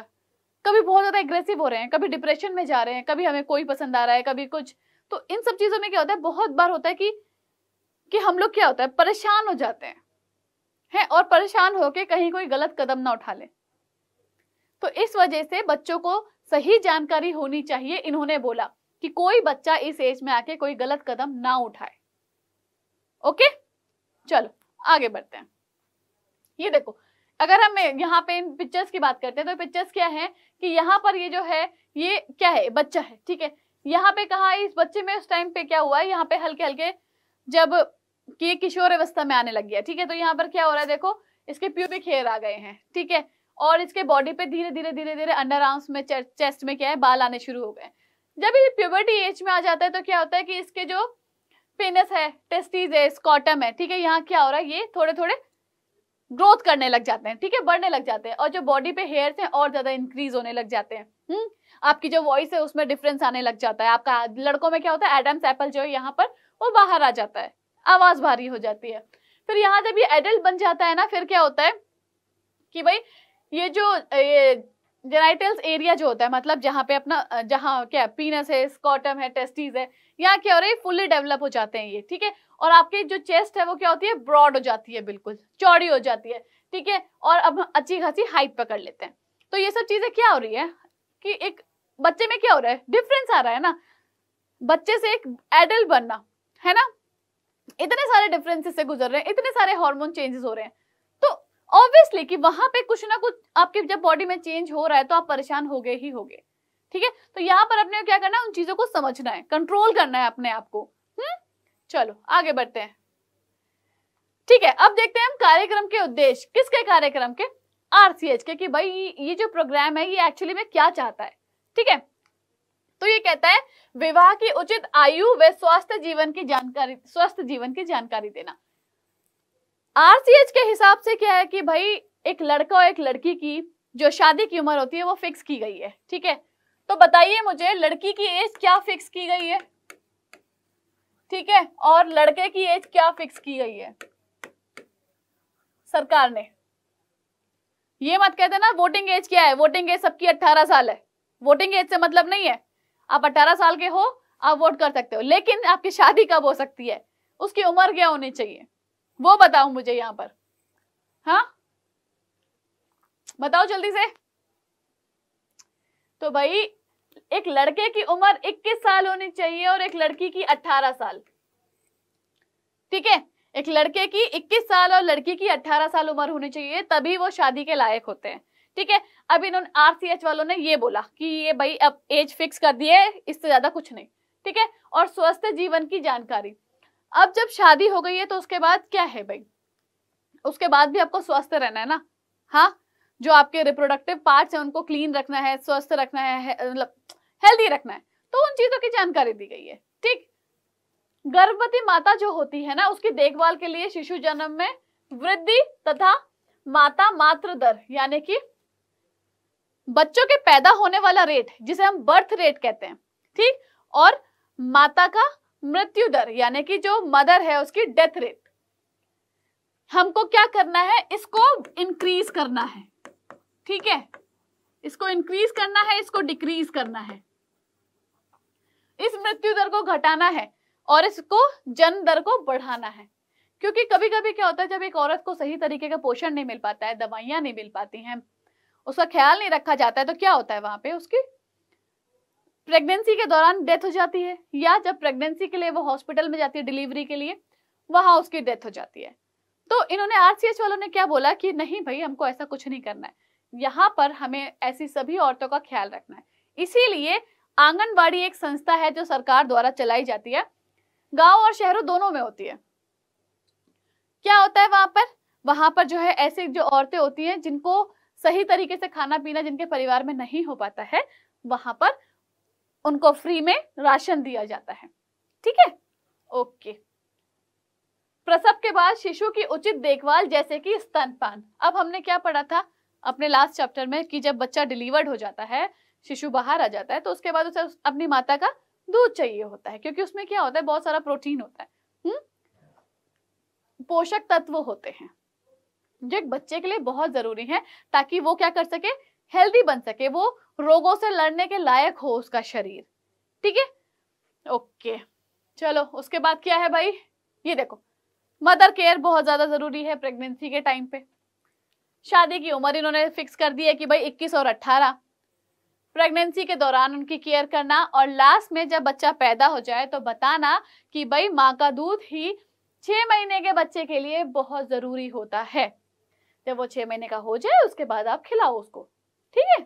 कभी बहुत ज्यादा एग्रेसिव हो रहे हैं कभी डिप्रेशन में जा रहे हैं कभी हमें कोई पसंद आ रहा है कभी कुछ तो इन सब चीजों में क्या होता है बहुत बार होता है कि कि हम लोग क्या होता है परेशान हो जाते हैं हैं और परेशान होकर कहीं कोई गलत कदम ना उठा ले तो इस वजह से बच्चों को सही जानकारी होनी चाहिए इन्होंने बोला कि कोई बच्चा इस एज में आके कोई गलत कदम ना उठाए ओके चलो आगे बढ़ते हैं ये देखो अगर हम यहाँ पे इन पिक्चर्स की बात करते हैं तो पिक्चर्स क्या है कि यहाँ पर ये जो है ये क्या है बच्चा है ठीक है यहाँ पे कहा इस बच्चे में उस टाइम पे क्या हुआ है यहाँ पे हल्के हल्के जब कि ये किशोर अवस्था में आने लग गया ठीक है तो यहाँ पर क्या हो रहा है देखो इसके प्यूबिक हेयर आ गए हैं ठीक है और इसके बॉडी पे धीरे धीरे धीरे धीरे अंडर आर्म्स में चेस्ट में क्या है बाल आने शुरू हो गए जब ये प्यूबर्टी एज में आ जाता है तो क्या होता है कि इसके जो पेनस है टेस्टीज है स्कॉटम है ठीक है यहाँ क्या हो रहा है ये थोड़े थोड़े ग्रोथ करने लग जाते हैं ठीक है बढ़ने लग जाते हैं और जो बॉडी पे हेयर्स हैं और ज्यादा इंक्रीज होने लग जाते हैं हम्म आपकी जो वॉइस है उसमें डिफरेंस आने लग जाता है आपका लड़कों में क्या होता है एडम्स एप्पल जो है यहाँ पर वो बाहर आ जाता है आवाज भारी हो जाती है फिर यहाँ जब ये एडल्ट बन जाता है ना फिर क्या होता है कि भाई ये जो ये जेनाइटल्स एरिया जो होता है मतलब जहाँ पे अपना जहाँ क्या पीनस है स्कॉटम है टेस्टीज है यहाँ क्या हो रहा है फुल्ली डेवलप हो जाते हैं ये ठीक है और आपके जो चेस्ट है वो क्या होती है ब्रॉड हो जाती है बिल्कुल चौड़ी हो जाती है ठीक है और अब अच्छी खासी हाइट पकड़ लेते हैं तो ये सब चीजें क्या हो रही है कि एक बच्चे में क्या हो रहा है डिफरेंस आ रहा है ना बच्चे से एक एडल्ट बनना है ना इतने सारे डिफरेंसेस से गुजर रहे हैं इतने सारे हार्मोन चेंजेस हो रहे हैं तो ऑब्वियसली कि वहां पे कुछ ना कुछ आपके जब बॉडी में चेंज हो रहा है तो आप परेशान हो गए ही हो गए ठीक है तो यहाँ पर अपने क्या करना है उन चीजों को समझना है कंट्रोल करना है अपने आप को हम्म चलो आगे बढ़ते हैं ठीक है अब देखते हैं हम कार्यक्रम के उद्देश्य किसके कार्यक्रम के आरसीएच के कि भाई ये जो प्रोग्राम है ये एक्चुअली में क्या चाहता है ठीक है तो ये कहता है विवाह की उचित आयु व स्वास्थ्य जीवन की जानकारी स्वस्थ जीवन की जानकारी देना आरसीएच के हिसाब से क्या है कि भाई एक लड़का और एक लड़की की जो शादी की उम्र होती है वो फिक्स की गई है ठीक है तो बताइए मुझे लड़की की एज क्या फिक्स की गई है ठीक है और लड़के की एज क्या फिक्स की गई है सरकार ने ये मत कहते ना वोटिंग एज क्या है वोटिंग एज सबकी 18 साल है वोटिंग एज से मतलब नहीं है आप अट्ठारह साल के हो आप वोट कर सकते हो लेकिन आपकी शादी कब हो सकती है उसकी उम्र क्या होनी चाहिए वो बताओ मुझे यहाँ पर हाँ बताओ जल्दी से तो भाई एक लड़के की उम्र 21 साल होनी चाहिए और एक लड़की की 18 साल ठीक है एक लड़के की 21 साल और लड़की की 18 साल उम्र होनी चाहिए तभी वो शादी के लायक होते हैं ठीक है अब इन्होंने आरसीएच वालों ने ये बोला कि ये भाई अब एज फिक्स कर दिए इससे ज्यादा कुछ नहीं ठीक है और स्वस्थ जीवन की जानकारी अब जब शादी हो गई है तो उसके बाद क्या है भाई उसके बाद भी आपको स्वस्थ रहना है ना हाँ जो आपके रिप्रोडक्टिव पार्ट्स हैं उनको क्लीन रखना है स्वस्थ रखना है मतलब हेल्दी रखना है तो उन चीजों की जानकारी दी गई है ठीक गर्भवती माता जो होती है ना उसकी देखभाल के लिए शिशु जन्म में वृद्धि तथा माता मात्र दर यानी कि बच्चों के पैदा होने वाला रेट जिसे हम बर्थ रेट कहते हैं ठीक और माता का मृत्यु दर यानी कि जो मदर है उसकी डेथ रेट हमको क्या करना है इसको इंक्रीज करना है ठीक है इसको इंक्रीज करना है इसको डिक्रीज करना है इस मृत्यु दर को घटाना है और इसको जन्म दर को बढ़ाना है क्योंकि कभी कभी क्या होता है जब एक औरत को सही तरीके का पोषण नहीं मिल पाता है दवाइयां नहीं मिल पाती हैं उसका ख्याल नहीं रखा जाता है तो क्या होता है वहां पे उसकी प्रेगनेंसी के दौरान डेथ हो जाती है या जब प्रेगनेंसी के लिए वो हॉस्पिटल में जाती है डिलीवरी के लिए वहां उसकी डेथ हो जाती है तो इन्होंने आरसीएच वालों ने क्या बोला कि नहीं भाई हमको ऐसा कुछ नहीं करना है यहाँ पर हमें ऐसी सभी औरतों का ख्याल रखना है इसीलिए आंगनबाड़ी एक संस्था है जो सरकार द्वारा चलाई जाती है गांव और शहरों दोनों में होती है क्या होता है वहां पर वहां पर जो है ऐसी जो औरतें होती हैं जिनको सही तरीके से खाना पीना जिनके परिवार में नहीं हो पाता है वहां पर उनको फ्री में राशन दिया जाता है ठीक है ओके प्रसव के बाद शिशु की उचित देखभाल जैसे कि स्तनपान अब हमने क्या पढ़ा था अपने लास्ट चैप्टर में कि जब बच्चा डिलीवर्ड हो जाता है शिशु बाहर आ जाता है तो उसके बाद उसे अपनी माता का दूध चाहिए होता है क्योंकि उसमें क्या होता है बहुत सारा प्रोटीन होता है हुँ? हम्म? पोषक तत्व होते हैं जो एक बच्चे के लिए बहुत जरूरी है ताकि वो क्या कर सके हेल्दी बन सके वो रोगों से लड़ने के लायक हो उसका शरीर ठीक है ओके चलो उसके बाद क्या है भाई ये देखो मदर केयर बहुत ज्यादा जरूरी है प्रेगनेंसी के टाइम पे शादी की उम्र इन्होंने फिक्स कर दी है कि भाई 21 और 18 प्रेगनेंसी के दौरान उनकी केयर करना और लास्ट में जब बच्चा पैदा हो जाए तो बताना कि भाई माँ का दूध ही छह महीने के बच्चे के लिए बहुत ज़रूरी होता है जब वो छह महीने का हो जाए उसके बाद आप खिलाओ उसको ठीक है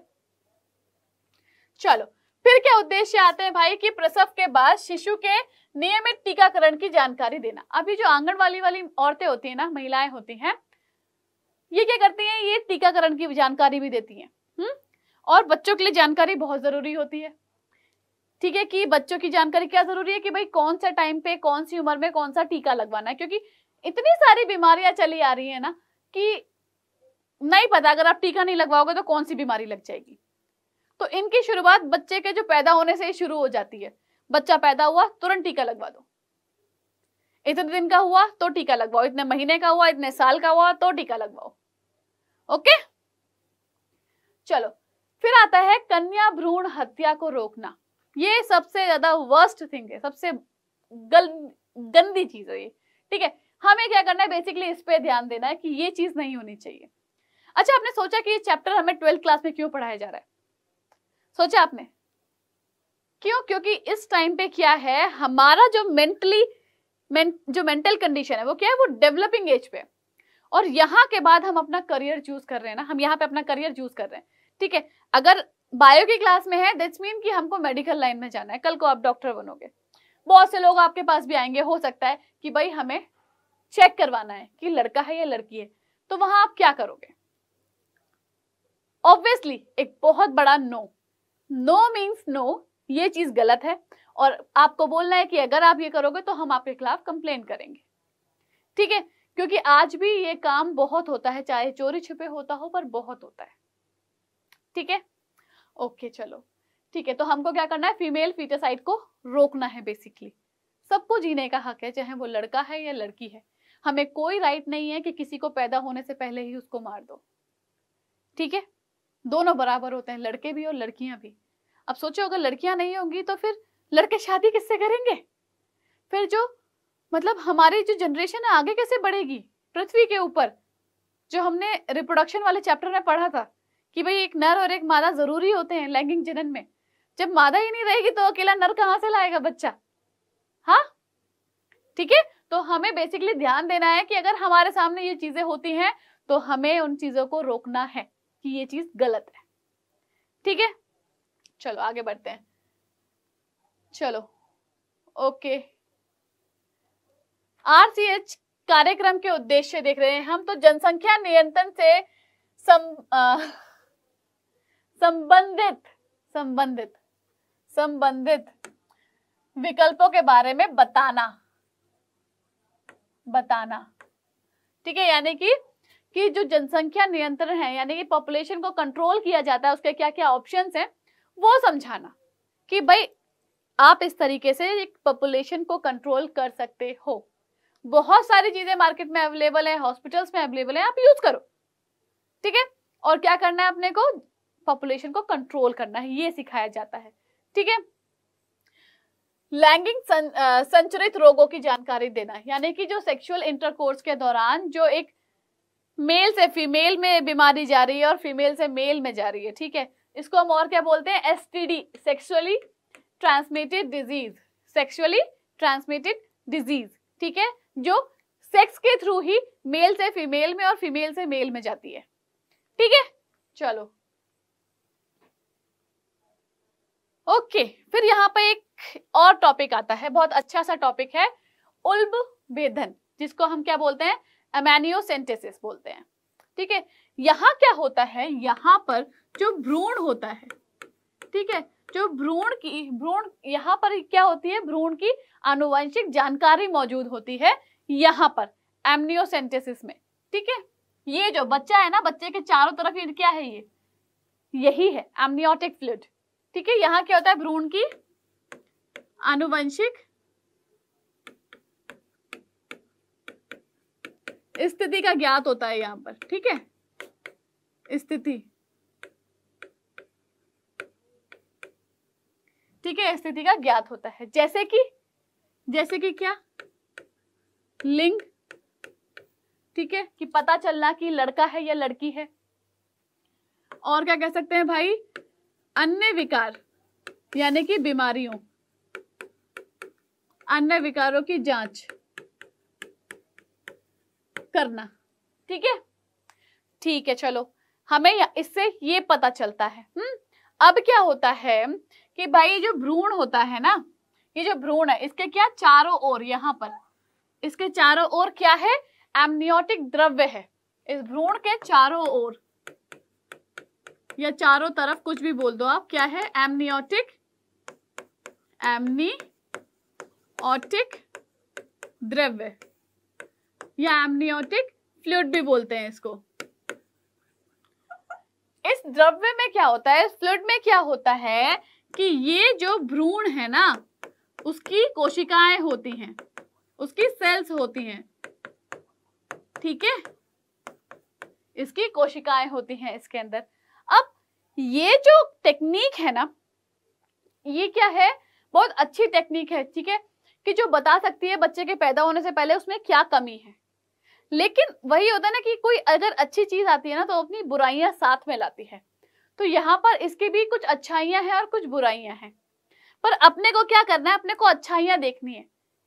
चलो फिर क्या उद्देश्य आते हैं भाई कि प्रसव के बाद शिशु के नियमित टीकाकरण की जानकारी देना अभी जो आंगनवाड़ी वाली औरतें होती है ना महिलाएं होती हैं ये क्या करती हैं ये टीकाकरण की जानकारी भी देती हैं हम्म और बच्चों के लिए जानकारी बहुत जरूरी होती है ठीक है कि बच्चों की जानकारी क्या जरूरी है कि भाई कौन सा टाइम पे कौन सी उम्र में कौन सा टीका लगवाना है क्योंकि इतनी सारी बीमारियां चली आ रही है ना कि नहीं पता अगर आप टीका नहीं लगवाओगे तो कौन सी बीमारी लग जाएगी तो इनकी शुरुआत बच्चे के जो पैदा होने से ही शुरू हो जाती है बच्चा पैदा हुआ तुरंत टीका लगवा दो इतने दिन का हुआ तो टीका लगवाओ इतने महीने का हुआ इतने साल का हुआ तो टीका लगवाओ ओके चलो फिर आता है कन्या भ्रूण हत्या को रोकना ये सबसे ज्यादा वर्स्ट थिंग है सबसे गल गंदी चीज है ये ठीक है हमें क्या करना है बेसिकली इस पे ध्यान देना है कि ये चीज नहीं होनी चाहिए अच्छा आपने सोचा कि ये चैप्टर हमें ट्वेल्थ क्लास में क्यों पढ़ाया जा रहा है सोचा आपने क्यों क्योंकि इस टाइम पे क्या है हमारा जो मेंटली में, जो मेंटल कंडीशन है वो क्या है वो डेवलपिंग एज पे और यहाँ के बाद हम अपना करियर चूज कर रहे हैं ना हम यहाँ पे अपना करियर चूज कर रहे हैं ठीक है अगर बायो की क्लास में है दैट्स मीन कि हमको मेडिकल लाइन में जाना है कल को आप डॉक्टर बनोगे बहुत से लोग आपके पास भी आएंगे हो सकता है कि भाई हमें चेक करवाना है कि लड़का है या लड़की है तो वहां आप क्या करोगे ऑब्वियसली एक बहुत बड़ा नो नो मीन्स नो ये चीज गलत है और आपको बोलना है कि अगर आप ये करोगे तो हम आपके खिलाफ कंप्लेन करेंगे ठीक है क्योंकि आज भी ये काम बहुत होता है चाहे चोरी छुपे होता हो पर बहुत होता है ठीक है ओके चलो ठीक है तो हमको क्या करना है फीमेल फीटेसाइड को रोकना है बेसिकली सबको जीने का हक है चाहे वो लड़का है या लड़की है हमें कोई राइट नहीं है कि किसी को पैदा होने से पहले ही उसको मार दो ठीक है दोनों बराबर होते हैं लड़के भी और लड़कियां भी अब सोचो अगर लड़कियां नहीं होंगी तो फिर लड़के शादी किससे करेंगे फिर जो मतलब हमारी जो जनरेशन है आगे कैसे बढ़ेगी पृथ्वी के ऊपर जो हमने रिप्रोडक्शन वाले चैप्टर में पढ़ा था कि भाई एक नर और एक मादा जरूरी होते हैं लैंगिक जनन में जब मादा ही नहीं रहेगी तो अकेला नर कहाँ से लाएगा बच्चा हाँ ठीक है तो हमें बेसिकली ध्यान देना है कि अगर हमारे सामने ये चीजें होती हैं तो हमें उन चीजों को रोकना है कि ये चीज गलत है ठीक है चलो आगे बढ़ते हैं चलो ओके आरसीएच कार्यक्रम के उद्देश्य देख रहे हैं हम तो जनसंख्या नियंत्रण से सम, आ, संबंधित संबंधित संबंधित विकल्पों के बारे में बताना बताना ठीक है यानी कि कि जो जनसंख्या नियंत्रण है यानी कि पॉपुलेशन को कंट्रोल किया जाता है उसके क्या क्या ऑप्शंस हैं वो समझाना कि भाई आप इस तरीके से एक पॉपुलेशन को कंट्रोल कर सकते हो बहुत सारी चीजें मार्केट में अवेलेबल है हॉस्पिटल्स में अवेलेबल है आप यूज करो ठीक है और क्या करना है अपने को पॉपुलेशन को कंट्रोल करना है ये सिखाया जाता है ठीक है लैंगिंग सं, संचरित रोगों की जानकारी देना यानी कि जो सेक्सुअल इंटरकोर्स के दौरान जो एक मेल से फीमेल में बीमारी जा रही है और फीमेल से मेल में जा रही है ठीक है इसको हम और क्या बोलते हैं STD sexually transmitted disease sexually transmitted disease ठीक है जो सेक्स के थ्रू ही मेल से फीमेल में और फीमेल से मेल में जाती है ठीक है चलो ओके फिर यहाँ पर एक और टॉपिक आता है बहुत अच्छा सा टॉपिक है उल्ब भेदन जिसको हम क्या बोलते हैं अमेनियोसेंटेसिस बोलते हैं ठीक है यहाँ क्या होता है यहाँ पर जो भ्रूण होता है ठीक है जो भ्रूण की भ्रूण यहाँ पर क्या होती है भ्रूण की आनुवंशिक जानकारी मौजूद होती है यहाँ पर एमनियोसेंटेसिस में ठीक है ये जो बच्चा है ना बच्चे के चारों तरफ ये क्या है ये यही है एमनियोटिक फ्लूड ठीक है यहाँ क्या होता है भ्रूण की आनुवंशिक स्थिति का ज्ञात होता है यहां पर ठीक है स्थिति ठीक है स्थिति का ज्ञात होता है जैसे कि जैसे कि क्या लिंग ठीक है कि पता चलना कि लड़का है या लड़की है और क्या कह सकते हैं भाई अन्य विकार यानी कि बीमारियों अन्य विकारों की जांच करना ठीक है ठीक है चलो हमें इससे ये पता चलता है हम्म अब क्या होता है कि भाई ये जो भ्रूण होता है ना ये जो भ्रूण है इसके क्या चारों ओर यहाँ पर इसके चारों ओर क्या है एमनियोटिक द्रव्य है इस भ्रूण के चारों ओर या चारों तरफ कुछ भी बोल दो आप क्या है एमनियोटिक एमनी ऑटिक द्रव्य या एमनियोटिक फ्लूड भी बोलते हैं इसको इस द्रव्य में क्या होता है इस फ्लूड में क्या होता है कि ये जो भ्रूण है ना उसकी कोशिकाएं होती हैं उसकी सेल्स होती हैं ठीक है इसकी कोशिकाएं होती हैं इसके अंदर अब ये जो टेक्निक है ना ये क्या है बहुत अच्छी टेक्निक है ठीक है कि जो बता सकती है बच्चे के पैदा होने से पहले उसमें क्या कमी है लेकिन वही होता है ना कि कोई अगर अच्छी चीज आती है ना तो अपनी बुराइयां साथ में लाती है तो यहाँ पर इसकी भी कुछ अच्छाइयां हैं और कुछ बुराइयां हैं पर अपने को क्या करना है अपने को अच्छाइयां देखनी है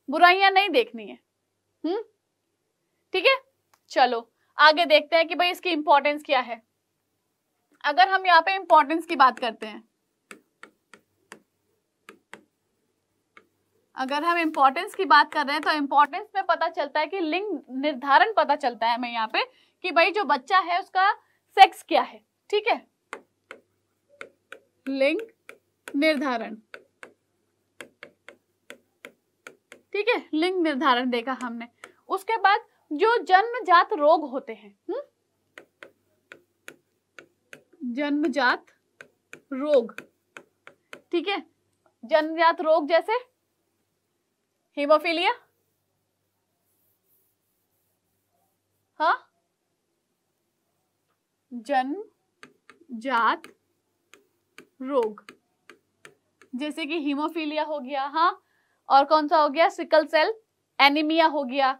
बुराइयां नहीं देखनी है हम्म ठीक है चलो आगे देखते हैं कि भाई इसकी इंपॉर्टेंस क्या है अगर हम यहाँ पे इंपॉर्टेंस की बात करते हैं अगर हम इम्पोर्टेंस की बात कर रहे हैं तो इम्पोर्टेंस में पता चलता है कि लिंग निर्धारण पता चलता है हमें यहाँ पे कि भाई जो बच्चा है उसका सेक्स क्या है ठीक है लिंग निर्धारण ठीक है लिंग निर्धारण देखा हमने उसके बाद जो जन्मजात रोग होते हैं हम्म? जन्मजात रोग ठीक है जन्मजात रोग जैसे हीमोफीलिया हाँ जन्म जात रोग जैसे कि हीमोफीलिया हो गया हाँ और कौन सा हो गया सिकल सेल एनीमिया हो गया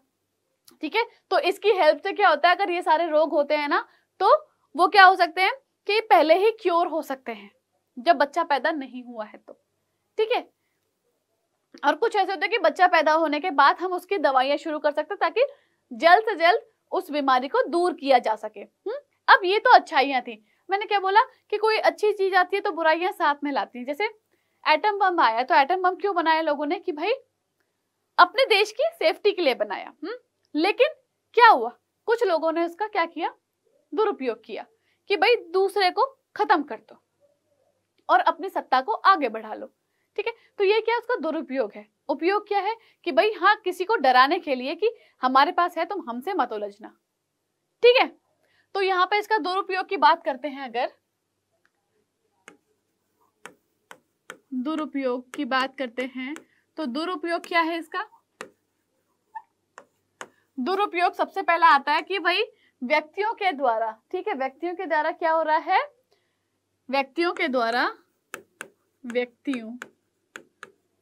ठीक है तो इसकी हेल्प से क्या होता है अगर ये सारे रोग होते हैं ना तो वो क्या हो सकते हैं कि पहले ही क्योर हो सकते हैं जब बच्चा पैदा नहीं हुआ है तो ठीक है और कुछ ऐसे होते हैं कि बच्चा पैदा होने के बाद हम उसकी दवाइयाँ शुरू कर सकते हैं ताकि जल्द से जल्द उस बीमारी को दूर किया जा सके हुँ? हम्म? अब ये तो अच्छाइयाँ थी मैंने क्या बोला कि कोई अच्छी चीज आती है तो बुराइयां साथ में लाती हैं जैसे एटम बम आया तो एटम बम क्यों बनाया लोगों ने कि भाई अपने देश की सेफ्टी के लिए बनाया हुँ? हम्म? लेकिन क्या हुआ कुछ लोगों ने उसका क्या किया दुरुपयोग किया कि भाई दूसरे को खत्म कर दो और अपनी सत्ता को आगे बढ़ा लो ठीक है तो ये क्या उसका दुरुपयोग है उपयोग क्या है कि भाई हाँ किसी को डराने के लिए कि हमारे पास है तुम हमसे मत उलझना ठीक है तो यहाँ पे इसका दुरुपयोग की बात करते हैं अगर दुरुपयोग की बात करते हैं तो दुरुपयोग क्या है इसका दुरुपयोग सबसे पहला आता है कि भाई व्यक्तियों के द्वारा ठीक है व्यक्तियों के द्वारा क्या हो रहा है व्यक्तियों के द्वारा व्यक्तियों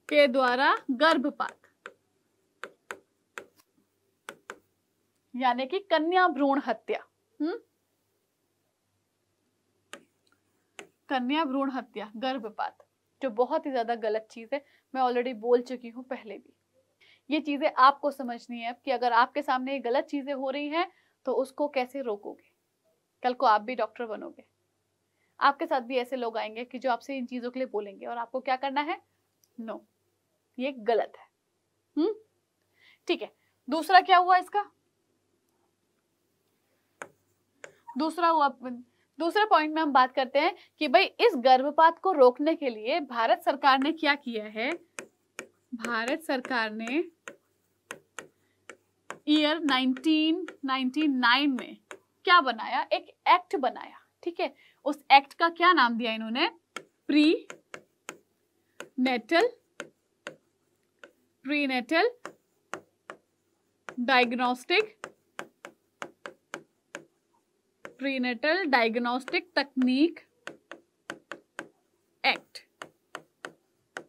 के द्वारा गर्भपात यानी कि कन्या भ्रूण हत्या हम्म कन्या भ्रूण हत्या गर्भपात जो बहुत ही ज्यादा गलत चीज है मैं ऑलरेडी बोल चुकी हूँ पहले भी ये चीजें आपको समझनी है कि अगर आपके सामने ये गलत चीजें हो रही हैं तो उसको कैसे रोकोगे कल को आप भी डॉक्टर बनोगे आपके साथ भी ऐसे लोग आएंगे कि जो आपसे इन चीजों के लिए बोलेंगे और आपको क्या करना है नो no. ये गलत है हम्म ठीक है दूसरा क्या हुआ इसका दूसरा हुआ दूसरे पॉइंट में हम बात करते हैं कि भाई इस गर्भपात को रोकने के लिए भारत सरकार ने क्या किया है भारत सरकार ने ईयर 1999 में क्या बनाया एक एक्ट बनाया ठीक है उस एक्ट का क्या नाम दिया इन्होंने prenatal prenatal diagnostic prenatal diagnostic तकनीक एक्ट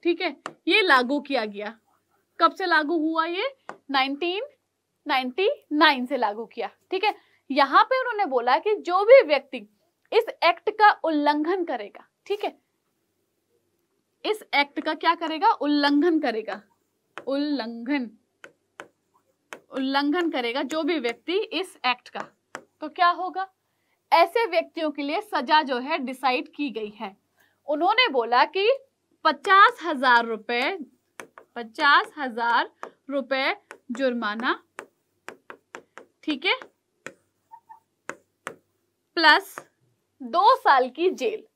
ठीक है ये लागू किया गया कब से लागू हुआ ये 1999 से लागू किया ठीक है यहां पे उन्होंने बोला कि जो भी व्यक्ति इस एक्ट का उल्लंघन करेगा ठीक है इस एक्ट का क्या करेगा उल्लंघन करेगा उल्लंघन उल्लंघन करेगा जो भी व्यक्ति इस एक्ट का तो क्या होगा ऐसे व्यक्तियों के लिए सजा जो है डिसाइड की गई है उन्होंने बोला कि पचास हजार रुपए पचास हजार रुपए जुर्माना ठीक है प्लस दो साल की जेल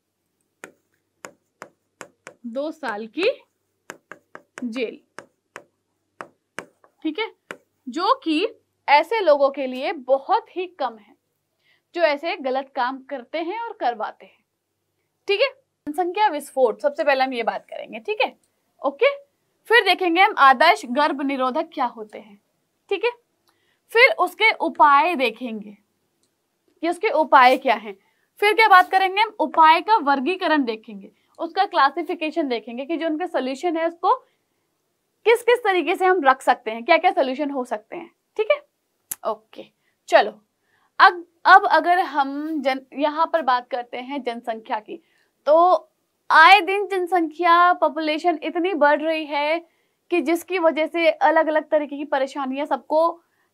दो साल की जेल ठीक है जो कि ऐसे लोगों के लिए बहुत ही कम है जो ऐसे गलत काम करते हैं और करवाते हैं ठीक है जनसंख्या विस्फोट सबसे पहले हम ये बात करेंगे ठीक है ओके फिर देखेंगे हम आदर्श गर्भ निरोधक क्या होते हैं ठीक है फिर उसके उपाय देखेंगे कि उसके उपाय क्या हैं फिर क्या बात करेंगे हम उपाय का वर्गीकरण देखेंगे उसका क्लासिफिकेशन देखेंगे कि जो उनका सोल्यूशन है उसको किस किस तरीके से हम रख सकते हैं क्या क्या सोल्यूशन हो सकते हैं ठीक है ओके चलो अब अब अगर हम जन यहाँ पर बात करते हैं जनसंख्या की तो आए दिन जनसंख्या पॉपुलेशन इतनी बढ़ रही है कि जिसकी वजह से अलग अलग तरीके की परेशानियां सबको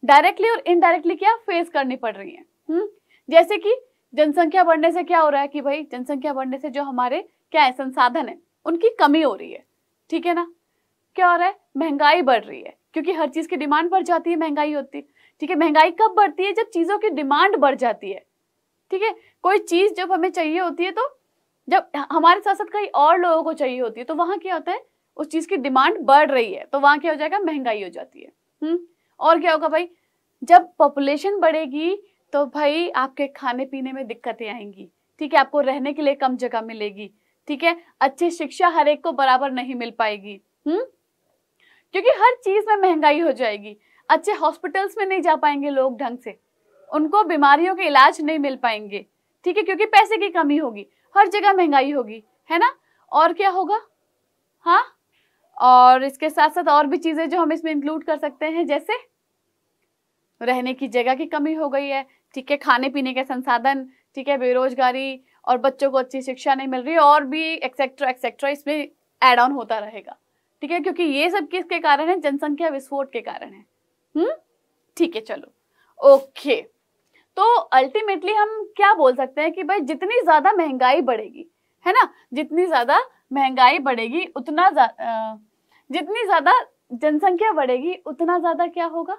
डायरेक्टली और इनडायरेक्टली क्या फेस करनी पड़ रही हैं हुँ? हम्म? जैसे कि जनसंख्या बढ़ने से क्या हो रहा है कि भाई जनसंख्या बढ़ने से जो हमारे क्या है संसाधन है उनकी कमी हो रही है ठीक है ना क्या हो रहा है महंगाई बढ़ रही है क्योंकि हर चीज़ की डिमांड बढ़ जाती है महंगाई होती है ठीक है महंगाई कब बढ़ती है जब चीज़ों की डिमांड बढ़ जाती है ठीक है कोई चीज़ जब हमें चाहिए होती है तो जब हमारे साथ साथ कई और लोगों को चाहिए होती है तो वहां क्या होता है उस चीज़ की डिमांड बढ़ रही है तो वहां क्या हो जाएगा महंगाई हो जाती है हम्म और क्या होगा भाई जब पॉपुलेशन बढ़ेगी तो भाई आपके खाने पीने में दिक्कतें आएंगी ठीक है आपको रहने के लिए कम जगह मिलेगी ठीक है अच्छी शिक्षा हर एक को बराबर नहीं मिल पाएगी हम्म क्योंकि हर चीज़ में महंगाई हो जाएगी अच्छे हॉस्पिटल्स में नहीं जा पाएंगे लोग ढंग से उनको बीमारियों के इलाज नहीं मिल पाएंगे ठीक है क्योंकि पैसे की कमी होगी हर जगह महंगाई होगी है ना और क्या होगा हाँ और इसके साथ साथ और भी चीज़ें जो हम इसमें इंक्लूड कर सकते हैं जैसे रहने की जगह की कमी हो गई है ठीक है खाने पीने के संसाधन ठीक है बेरोजगारी और बच्चों को अच्छी शिक्षा नहीं मिल रही और भी एक्सेट्रा एक्सेट्रा इसमें एड ऑन होता रहेगा ठीक है क्योंकि ये सब किसके कारण है जनसंख्या विस्फोट के कारण है हम्म ठीक है चलो ओके तो अल्टीमेटली हम क्या बोल सकते हैं कि भाई जितनी ज्यादा महंगाई बढ़ेगी है ना जितनी ज्यादा महंगाई बढ़ेगी उतना आ, जितनी ज्यादा जनसंख्या बढ़ेगी उतना ज्यादा क्या होगा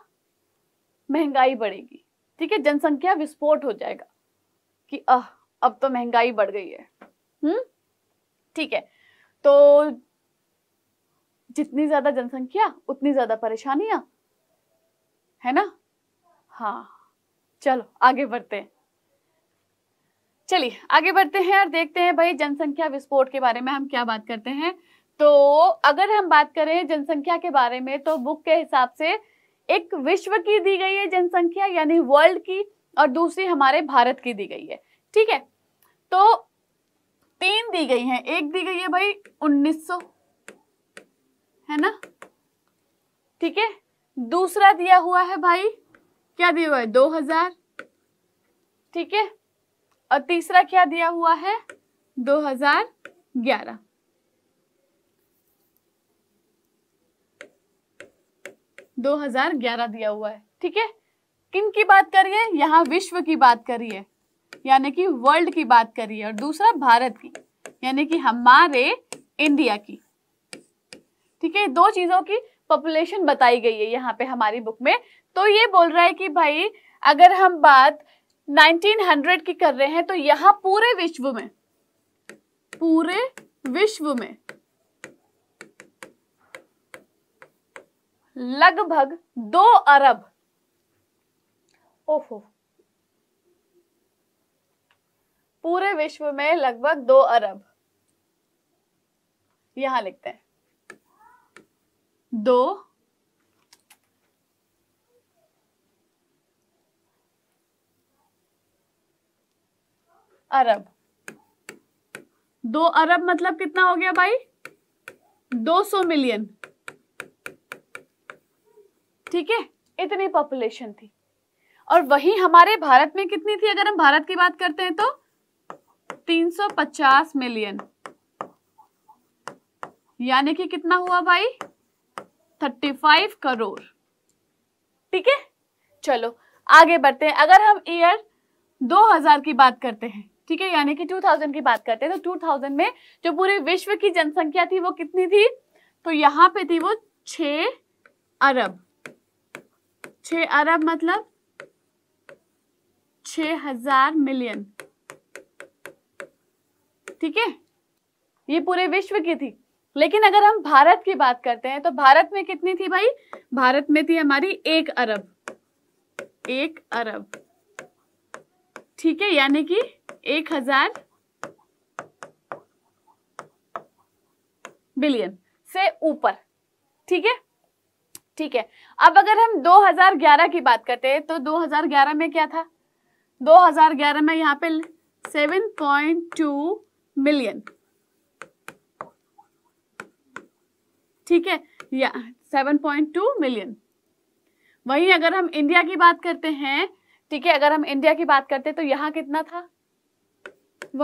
महंगाई बढ़ेगी ठीक है जनसंख्या विस्फोट हो जाएगा कि अह अब तो महंगाई बढ़ गई है हम्म ठीक है तो जितनी ज्यादा जनसंख्या उतनी ज्यादा परेशानियां है ना हाँ चलो आगे बढ़ते हैं चलिए आगे बढ़ते हैं और देखते हैं भाई जनसंख्या विस्फोट के बारे में हम क्या बात करते हैं तो अगर हम बात करें जनसंख्या के बारे में तो बुक के हिसाब से एक विश्व की दी गई है जनसंख्या यानी वर्ल्ड की और दूसरी हमारे भारत की दी गई है ठीक है तो तीन दी गई है एक दी गई है भाई है ना ठीक है दूसरा दिया हुआ है भाई क्या दिया हुआ है दो हजार ठीक है और तीसरा क्या दिया हुआ है दो हजार ग्यारह दो हजार ग्यारह दिया हुआ है ठीक है किन की बात करिए यहाँ विश्व की बात करिए यानी कि वर्ल्ड की बात करिए और दूसरा भारत की यानी कि हमारे इंडिया की ठीक है दो चीज़ों की पॉपुलेशन बताई गई है यहाँ पे हमारी बुक में तो ये बोल रहा है कि भाई अगर हम बात 1900 की कर रहे हैं तो यहाँ पूरे विश्व में पूरे विश्व में लगभग दो अरब ओहो पूरे विश्व में लगभग दो अरब यहां लिखते हैं दो अरब दो अरब मतलब कितना हो गया भाई दो सौ मिलियन ठीक है इतनी पॉपुलेशन थी और वही हमारे भारत में कितनी थी अगर हम भारत की बात करते हैं तो 350 मिलियन यानी कि कितना हुआ भाई थर्टी फाइव करोड़ ठीक है चलो आगे बढ़ते हैं अगर हम ईयर 2000 की बात करते हैं ठीक है यानी कि 2000 की बात करते हैं तो 2000 में जो पूरे विश्व की जनसंख्या थी वो कितनी थी तो यहाँ पे थी वो छ अरब छ अरब मतलब छ हजार मिलियन ठीक है ये पूरे विश्व की थी लेकिन अगर हम भारत की बात करते हैं तो भारत में कितनी थी भाई भारत में थी हमारी एक अरब एक अरब ठीक है यानी कि एक हजार बिलियन से ऊपर ठीक है ठीक है अब अगर हम 2011 की बात करते हैं तो 2011 में क्या था 2011 में यहाँ पे 7.2 मिलियन ठीक है या 7.2 मिलियन वही अगर हम इंडिया की बात करते हैं ठीक है अगर हम इंडिया की बात करते हैं तो यहां कितना था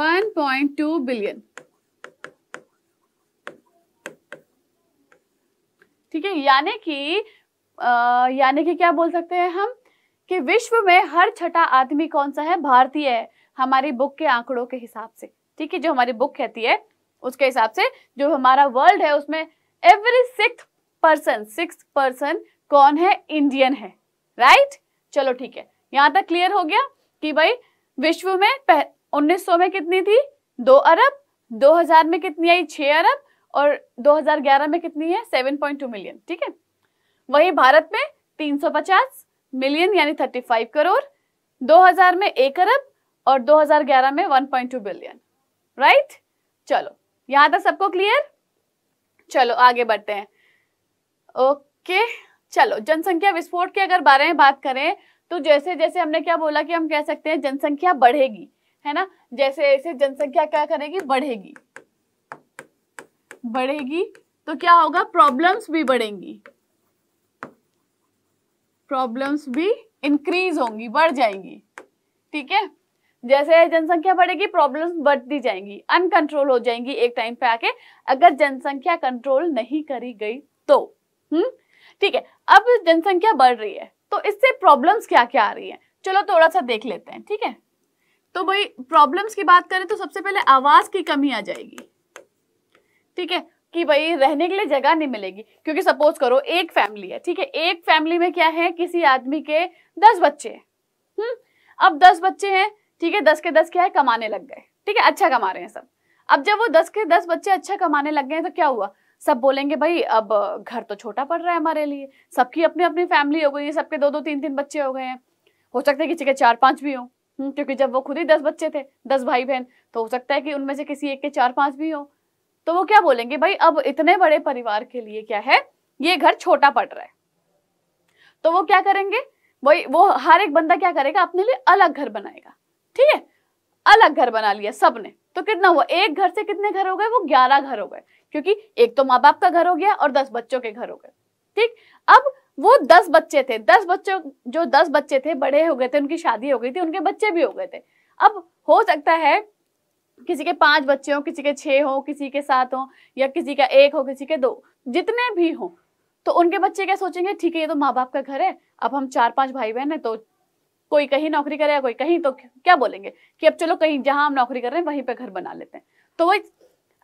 1.2 बिलियन ठीक है यानी कि यानी कि क्या बोल सकते हैं हम कि विश्व में हर छठा आदमी कौन सा है भारतीय है हमारी बुक के आंकड़ों के हिसाब से ठीक है जो हमारी बुक कहती है उसके हिसाब से जो हमारा वर्ल्ड है उसमें every six person six person कौन है इंडियन है राइट चलो ठीक है यहाँ तक क्लियर हो गया कि भाई विश्व में 1900 में कितनी थी दो अरब 2000 में कितनी आई छह अरब और 2011 में कितनी है 7.2 मिलियन ठीक है वही भारत में 350 मिलियन यानी 35 करोड़ 2000 में एक अरब और 2011 में 1.2 बिलियन राइट चलो यहां तक सबको क्लियर चलो आगे बढ़ते हैं ओके चलो जनसंख्या विस्फोट के अगर बारे में बात करें तो जैसे जैसे हमने क्या बोला कि हम कह सकते हैं जनसंख्या बढ़ेगी है ना जैसे जैसे जनसंख्या क्या करेगी बढ़ेगी बढ़ेगी तो क्या होगा प्रॉब्लम्स भी बढ़ेंगी प्रॉब्लम्स भी इंक्रीज होंगी बढ़ जाएंगी ठीक है जैसे जनसंख्या बढ़ेगी प्रॉब्लम्स बढ़ती जाएंगी अनकंट्रोल हो जाएंगी एक टाइम पे आके अगर जनसंख्या कंट्रोल नहीं करी गई तो हम्म ठीक है अब जनसंख्या बढ़ रही है तो इससे प्रॉब्लम्स क्या क्या आ रही है चलो थोड़ा सा देख लेते हैं ठीक है तो भाई प्रॉब्लम्स की बात करें तो सबसे पहले आवाज की कमी आ जाएगी ठीक है कि भाई रहने के लिए जगह नहीं मिलेगी क्योंकि सपोज करो एक फैमिली है ठीक है एक फैमिली में क्या है किसी आदमी के दस बच्चे हैं हम्म? अब दस बच्चे हैं ठीक है दस के दस क्या है कमाने लग गए ठीक है अच्छा कमा रहे हैं सब अब जब वो दस के दस बच्चे अच्छा कमाने लग गए तो क्या हुआ सब बोलेंगे भाई अब घर तो छोटा पड़ रहा है हमारे लिए सबकी अपनी अपनी फैमिली हो गई है सबके दो दो तीन तीन बच्चे हो गए हैं हो सकता है किसी के चार पांच भी हों हम्म, क्योंकि जब वो खुद ही दस बच्चे थे दस भाई बहन तो हो सकता है कि उनमें से किसी एक के चार पांच भी हों तो वो क्या बोलेंगे भाई अब इतने बड़े परिवार के लिए क्या है ये घर छोटा पड़ रहा है तो वो क्या करेंगे वही वो हर एक बंदा क्या करेगा अपने लिए अलग घर बनाएगा ठीक है अलग घर बना लिया सबने तो कितना हुआ एक घर से कितने घर हो गए वो ग्यारह घर हो गए क्योंकि एक तो माँ बाप का घर हो गया और दस बच्चों के घर हो गए ठीक अब वो दस बच्चे थे दस बच्चों जो दस बच्चे थे बड़े हो गए थे उनकी शादी हो गई थी उनके बच्चे भी हो गए थे अब हो सकता है किसी के पांच बच्चे हो किसी के छह हो किसी के सात हो या किसी का एक हो किसी के दो जितने भी हो तो उनके बच्चे क्या सोचेंगे ठीक है ये तो माँ बाप का घर है अब हम चार पांच भाई बहन है तो कोई कहीं नौकरी या कोई कहीं तो क्या बोलेंगे कि अब चलो कहीं जहां हम नौकरी कर रहे हैं वहीं पे घर बना लेते हैं तो वही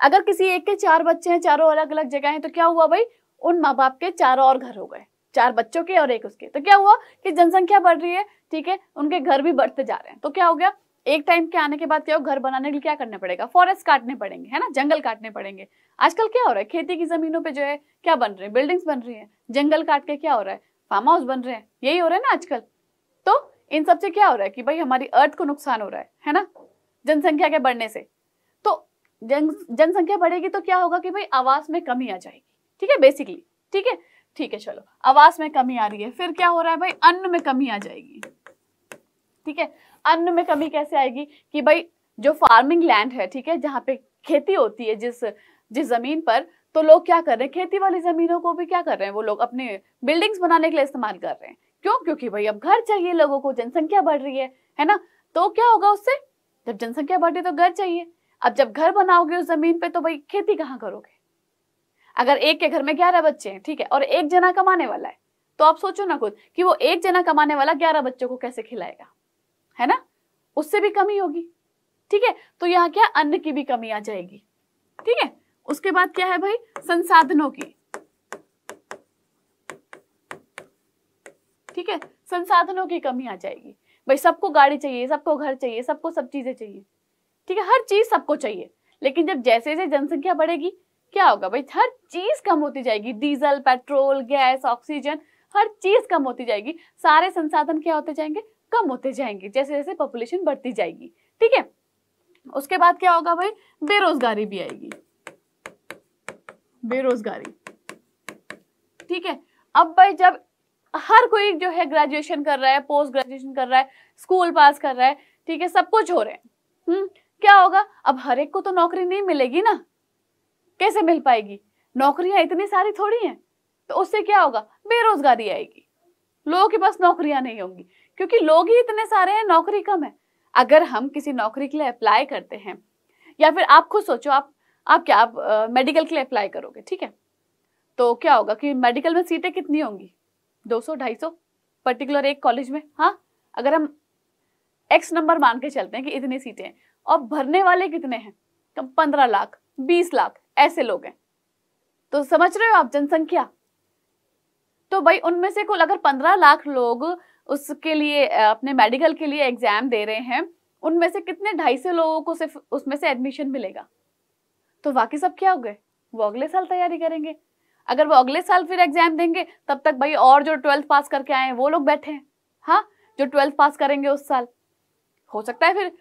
अगर किसी एक के चार बच्चे हैं चारों अलग अलग जगह हैं तो क्या हुआ भाई उन माँ बाप के चारों और घर हो गए चार बच्चों के और एक उसके तो क्या हुआ कि जनसंख्या बढ़ रही है ठीक है उनके घर भी बढ़ते जा रहे हैं तो क्या हो गया एक टाइम के आने के बाद क्या हो घर बनाने के लिए क्या करना पड़ेगा फॉरेस्ट काटने पड़ेंगे है ना जंगल काटने पड़ेंगे आजकल क्या हो रहा है खेती की जमीनों पर जो है क्या बन रही है बिल्डिंग्स बन रही है जंगल काट के क्या हो रहा है फार्म हाउस बन रहे हैं यही हो रहा है ना आजकल इन सबसे क्या हो रहा है कि भाई हमारी अर्थ को नुकसान हो रहा है है ना जनसंख्या के बढ़ने से तो जन जनसंख्या बढ़ेगी तो क्या होगा कि भाई आवास में कमी आ जाएगी ठीक है बेसिकली ठीक है ठीक है चलो आवास में कमी आ रही है फिर क्या हो रहा है भाई अन्न में कमी आ जाएगी ठीक है अन्न में कमी कैसे आएगी कि भाई जो फार्मिंग लैंड है ठीक है जहाँ पे खेती होती है जिस जिस जमीन पर तो लोग क्या कर रहे हैं खेती वाली जमीनों को भी क्या कर रहे हैं वो लोग अपने बिल्डिंग्स बनाने के लिए इस्तेमाल कर रहे हैं क्यों क्योंकि भाई अब घर चाहिए लोगों को जनसंख्या बढ़ रही है है ना तो क्या होगा उससे जब जनसंख्या बढ़ रही है तो घर चाहिए अब जब घर बनाओगे उस जमीन पे तो भाई खेती कहाँ करोगे अगर एक के घर में ग्यारह बच्चे हैं ठीक है और एक जना कमाने वाला है तो आप सोचो ना खुद कि वो एक जना कमाने वाला ग्यारह बच्चों को कैसे खिलाएगा है ना उससे भी कमी होगी ठीक है तो यहाँ क्या अन्न की भी कमी आ जाएगी ठीक है उसके बाद क्या है भाई संसाधनों की ठीक है संसाधनों की कमी आ जाएगी भाई सबको गाड़ी चाहिए सबको घर चाहिए सबको सब चीजें चाहिए ठीक है हर चीज सबको चाहिए लेकिन जब जैसे जैसे जनसंख्या बढ़ेगी क्या होगा भाई हर चीज कम होती जाएगी डीजल पेट्रोल गैस ऑक्सीजन हर चीज कम होती जाएगी सारे संसाधन क्या होते जाएंगे कम होते जाएंगे जैसे जैसे पॉपुलेशन बढ़ती जाएगी ठीक है उसके बाद क्या होगा भाई बेरोजगारी भी आएगी बेरोजगारी ठीक है अब भाई जब हर कोई जो है ग्रेजुएशन कर रहा है पोस्ट ग्रेजुएशन कर रहा है स्कूल पास कर रहा है ठीक है सब कुछ हो रहे हैं हम्म क्या होगा अब हर एक को तो नौकरी नहीं मिलेगी ना कैसे मिल पाएगी नौकरियां इतनी सारी थोड़ी हैं तो उससे क्या होगा बेरोजगारी आएगी लोगों के पास नौकरियां नहीं होंगी क्योंकि लोग ही इतने सारे हैं नौकरी कम है अगर हम किसी नौकरी के लिए अप्लाई करते हैं या फिर आप खुद सोचो आप आप क्या आप मेडिकल के लिए अप्लाई करोगे ठीक है तो क्या होगा कि मेडिकल में सीटें कितनी होंगी दो सौ ढाई सौ पर्टिकुलर एक कॉलेज में हाँ अगर हम एक्स नंबर मान के चलते हैं कि इतनी सीटें हैं और भरने वाले कितने हैं तो पंद्रह लाख बीस लाख ऐसे लोग हैं तो समझ रहे हो आप जनसंख्या तो भाई उनमें से कुल अगर पंद्रह लाख लोग उसके लिए अपने मेडिकल के लिए एग्जाम दे रहे हैं उनमें से कितने ढाई सौ लोगों को सिर्फ उसमें से एडमिशन मिलेगा तो बाकी सब क्या हो गए वो अगले साल तैयारी करेंगे अगर वो अगले साल फिर एग्जाम देंगे तब तक भाई और जो ट्वेल्थ पास करके आए हैं वो लोग बैठे हैं हाँ जो ट्वेल्थ पास करेंगे उस साल हो सकता है फिर